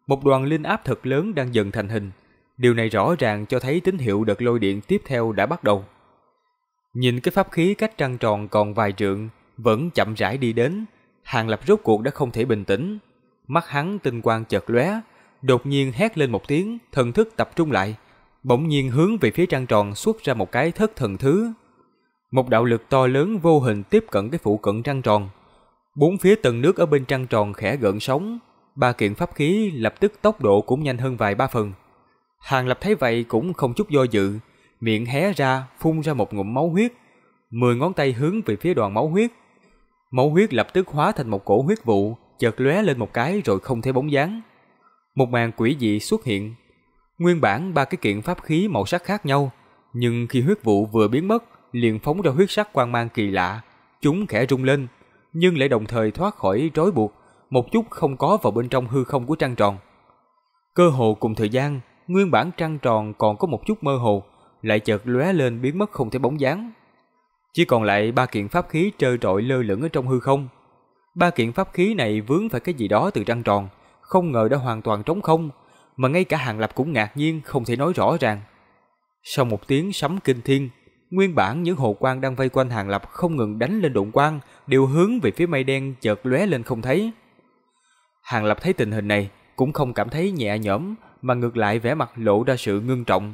Một đoàn linh áp thật lớn đang dần thành hình. Điều này rõ ràng cho thấy tín hiệu đợt lôi điện tiếp theo đã bắt đầu. Nhìn cái pháp khí cách trăng tròn còn vài trượng, vẫn chậm rãi đi đến, Hàng Lập rốt cuộc đã không thể bình tĩnh. Mắt hắn tinh quang chợt lóe, đột nhiên hét lên một tiếng, thần thức tập trung lại, bỗng nhiên hướng về phía trăng tròn xuất ra một cái thất thần thứ một đạo lực to lớn vô hình tiếp cận cái phụ cận trăng tròn. Bốn phía tầng nước ở bên trăng tròn khẽ gợn sóng, ba kiện pháp khí lập tức tốc độ cũng nhanh hơn vài ba phần. Hàng Lập thấy vậy cũng không chút do dự, miệng hé ra phun ra một ngụm máu huyết, mười ngón tay hướng về phía đoàn máu huyết. Máu huyết lập tức hóa thành một cổ huyết vụ, chợt lóe lên một cái rồi không thấy bóng dáng. Một màn quỷ dị xuất hiện. Nguyên bản ba cái kiện pháp khí màu sắc khác nhau, nhưng khi huyết vụ vừa biến mất, liền phóng ra huyết sắc quang mang kỳ lạ, chúng khẽ rung lên, nhưng lại đồng thời thoát khỏi rối buộc, một chút không có vào bên trong hư không của trăng tròn. Cơ hồ cùng thời gian, nguyên bản trăng tròn còn có một chút mơ hồ, lại chợt lóe lên biến mất không thấy bóng dáng. Chỉ còn lại ba kiện pháp khí trơ trọi lơ lửng ở trong hư không. Ba kiện pháp khí này vướng phải cái gì đó từ trăng tròn, không ngờ đã hoàn toàn trống không, mà ngay cả Hàng Lập cũng ngạc nhiên không thể nói rõ ràng. Sau một tiếng sấm kinh thiên, Nguyên bản những hộ quan đang vây quanh Hàng Lập không ngừng đánh lên đụng quan, đều hướng về phía mây đen chợt lóe lên không thấy. Hàng Lập thấy tình hình này, cũng không cảm thấy nhẹ nhõm, mà ngược lại vẻ mặt lộ ra sự ngưng trọng.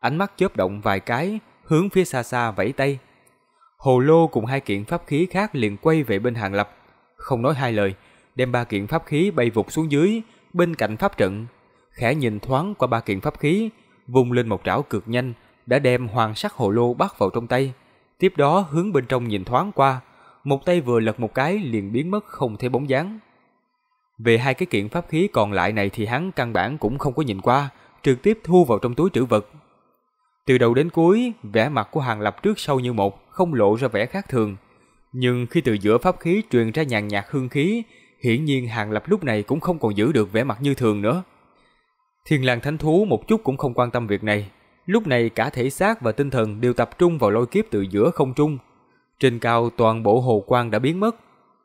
Ánh mắt chớp động vài cái, hướng phía xa xa vẫy tay. Hồ Lô cùng hai kiện pháp khí khác liền quay về bên Hàng Lập, không nói hai lời, đem ba kiện pháp khí bay vụt xuống dưới, bên cạnh pháp trận. Khẽ nhìn thoáng qua ba kiện pháp khí, vùng lên một trảo cực nhanh, đã đem hoàng sắc hồ lô bắt vào trong tay, tiếp đó hướng bên trong nhìn thoáng qua, một tay vừa lật một cái liền biến mất không thấy bóng dáng. Về hai cái kiện pháp khí còn lại này thì hắn căn bản cũng không có nhìn qua, trực tiếp thu vào trong túi trữ vật. Từ đầu đến cuối, vẻ mặt của Hàng Lập trước sau như một, không lộ ra vẻ khác thường. Nhưng khi từ giữa pháp khí truyền ra nhàn nhạt hương khí, hiển nhiên Hàng Lập lúc này cũng không còn giữ được vẻ mặt như thường nữa. Thiên lang thánh thú một chút cũng không quan tâm việc này, Lúc này cả thể xác và tinh thần đều tập trung vào lôi kiếp từ giữa không trung. Trên cao toàn bộ hồ quang đã biến mất,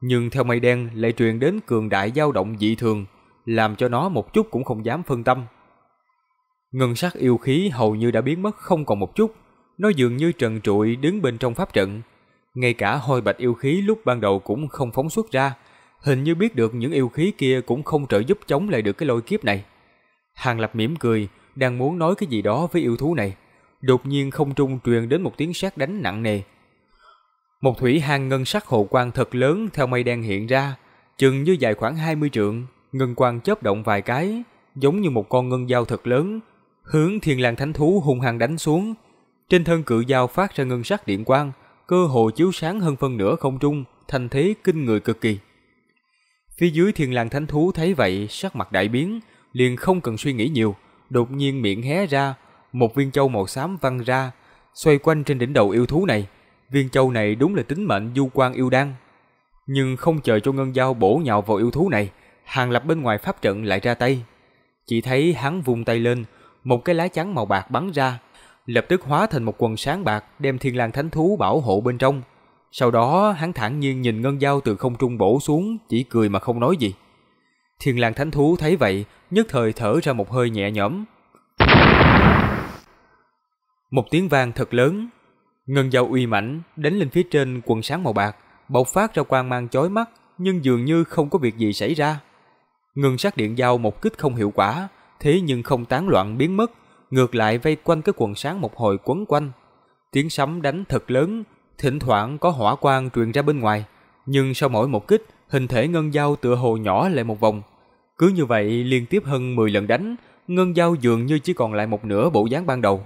nhưng theo mây đen lại truyền đến cường đại dao động dị thường, làm cho nó một chút cũng không dám phân tâm. Ngân sắc yêu khí hầu như đã biến mất không còn một chút, nó dường như trần trụi đứng bên trong pháp trận. Ngay cả hôi bạch yêu khí lúc ban đầu cũng không phóng xuất ra, hình như biết được những yêu khí kia cũng không trợ giúp chống lại được cái lôi kiếp này. Hàng Lập mỉm cười, đang muốn nói cái gì đó với yêu thú này, đột nhiên không trung truyền đến một tiếng sét đánh nặng nề. Một thủy hang ngân sắc hồ quang thật lớn theo mây đen hiện ra, chừng như dài khoảng 20 trượng, ngân quang chớp động vài cái, giống như một con ngân dao thật lớn, hướng Thiên Lang Thánh thú hung hăng đánh xuống. Trên thân cự dao phát ra ngân sắc điện quang, cơ hồ chiếu sáng hơn phân nửa không trung, thành thế kinh người cực kỳ. Phía dưới Thiên Lang Thánh thú thấy vậy, sắc mặt đại biến, liền không cần suy nghĩ nhiều, đột nhiên miệng hé ra, một viên châu màu xám văng ra, xoay quanh trên đỉnh đầu yêu thú này. Viên châu này đúng là tính mệnh du quan yêu đan. Nhưng không chờ cho ngân dao bổ nhào vào yêu thú này, hàng lập bên ngoài pháp trận lại ra tay. Chỉ thấy hắn vung tay lên, một cái lá chắn màu bạc bắn ra, lập tức hóa thành một quần sáng bạc đem thiên lang thánh thú bảo hộ bên trong. Sau đó hắn thản nhiên nhìn ngân dao từ không trung bổ xuống, chỉ cười mà không nói gì. Thiên lang thánh thú thấy vậy, nhất thời thở ra một hơi nhẹ nhõm. Một tiếng vang thật lớn, ngân dao uy mãnh đánh lên phía trên quần sáng màu bạc, bộc phát ra quang mang chói mắt, nhưng dường như không có việc gì xảy ra. Ngân sắc điện dao một kích không hiệu quả, thế nhưng không tán loạn biến mất, ngược lại vây quanh cái quần sáng một hồi quấn quanh. Tiếng sấm đánh thật lớn, thỉnh thoảng có hỏa quang truyền ra bên ngoài, nhưng sau mỗi một kích, hình thể ngân dao tựa hồ nhỏ lại một vòng, cứ như vậy liên tiếp hơn 10 lần đánh, ngân dao dường như chỉ còn lại một nửa bộ dáng ban đầu.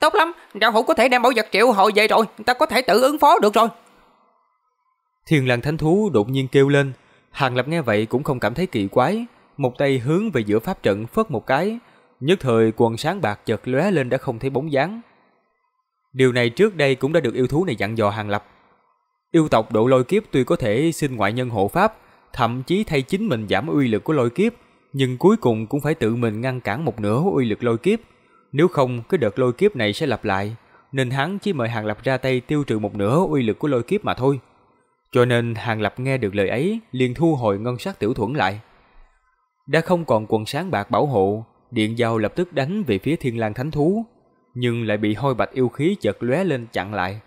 Tốt lắm, đạo hữu có thể đem bảo vật triệu hồi về rồi, ta có thể tự ứng phó được rồi. Thiên lang thánh thú đột nhiên kêu lên, Hàng Lập nghe vậy cũng không cảm thấy kỳ quái, một tay hướng về giữa pháp trận phất một cái, nhất thời quần sáng bạc chợt lóe lên đã không thấy bóng dáng. Điều này trước đây cũng đã được yêu thú này dặn dò Hàng Lập. Yêu tộc độ lôi kiếp tuy có thể xin ngoại nhân hộ pháp, thậm chí thay chính mình giảm uy lực của lôi kiếp, nhưng cuối cùng cũng phải tự mình ngăn cản một nửa uy lực lôi kiếp. Nếu không, cái đợt lôi kiếp này sẽ lặp lại, nên hắn chỉ mời Hàng Lập ra tay tiêu trừ một nửa uy lực của lôi kiếp mà thôi. Cho nên Hàng Lập nghe được lời ấy, liền thu hồi ngân sắc tiểu thuẫn lại. Đã không còn quần sáng bạc bảo hộ, điện dao lập tức đánh về phía thiên lang thánh thú, nhưng lại bị hôi bạch yêu khí chợt lóe lên chặn lại.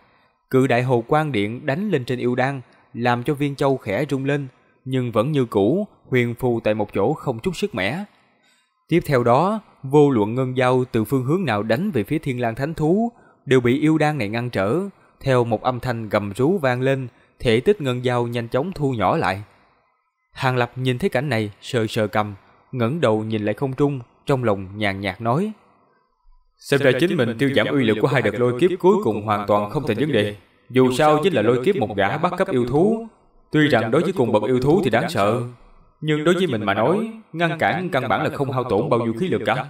Cự đại hồ quang điện đánh lên trên yêu đan, làm cho viên châu khẽ rung lên, nhưng vẫn như cũ, huyền phù tại một chỗ không chút sức mẻ. Tiếp theo đó, vô luận ngân dao từ phương hướng nào đánh về phía thiên lang thánh thú, đều bị yêu đan này ngăn trở. Theo một âm thanh gầm rú vang lên, thể tích ngân dao nhanh chóng thu nhỏ lại. Hàng Lập nhìn thấy cảnh này, sờ sờ cầm, ngẩng đầu nhìn lại không trung, trong lòng nhàn nhạt nói. Xem ra chính mình tiêu giảm uy lực của hai đợt lôi kiếp cuối cùng hoàn toàn không thành vấn đề. Dù sao chính là lôi kiếp một gã bắt cấp yêu thú, Tuy rằng đối với cùng bậc yêu thú thì đáng sợ Nhưng đối với mình mà nói Ngăn cản căn bản là không hao tổn bao nhiêu khí lực cả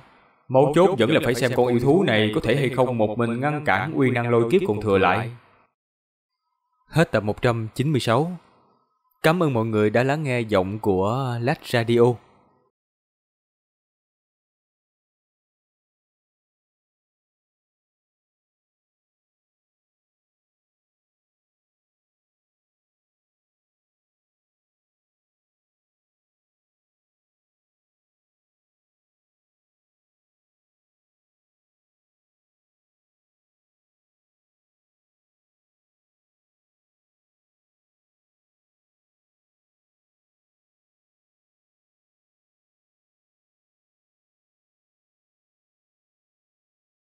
Mấu chốt vẫn là phải xem con yêu thú này Có thể hay không một mình ngăn cản uy năng lôi kiếp cùng thừa lại Hết tập 196 Cảm ơn mọi người đã lắng nghe giọng của Lách Radio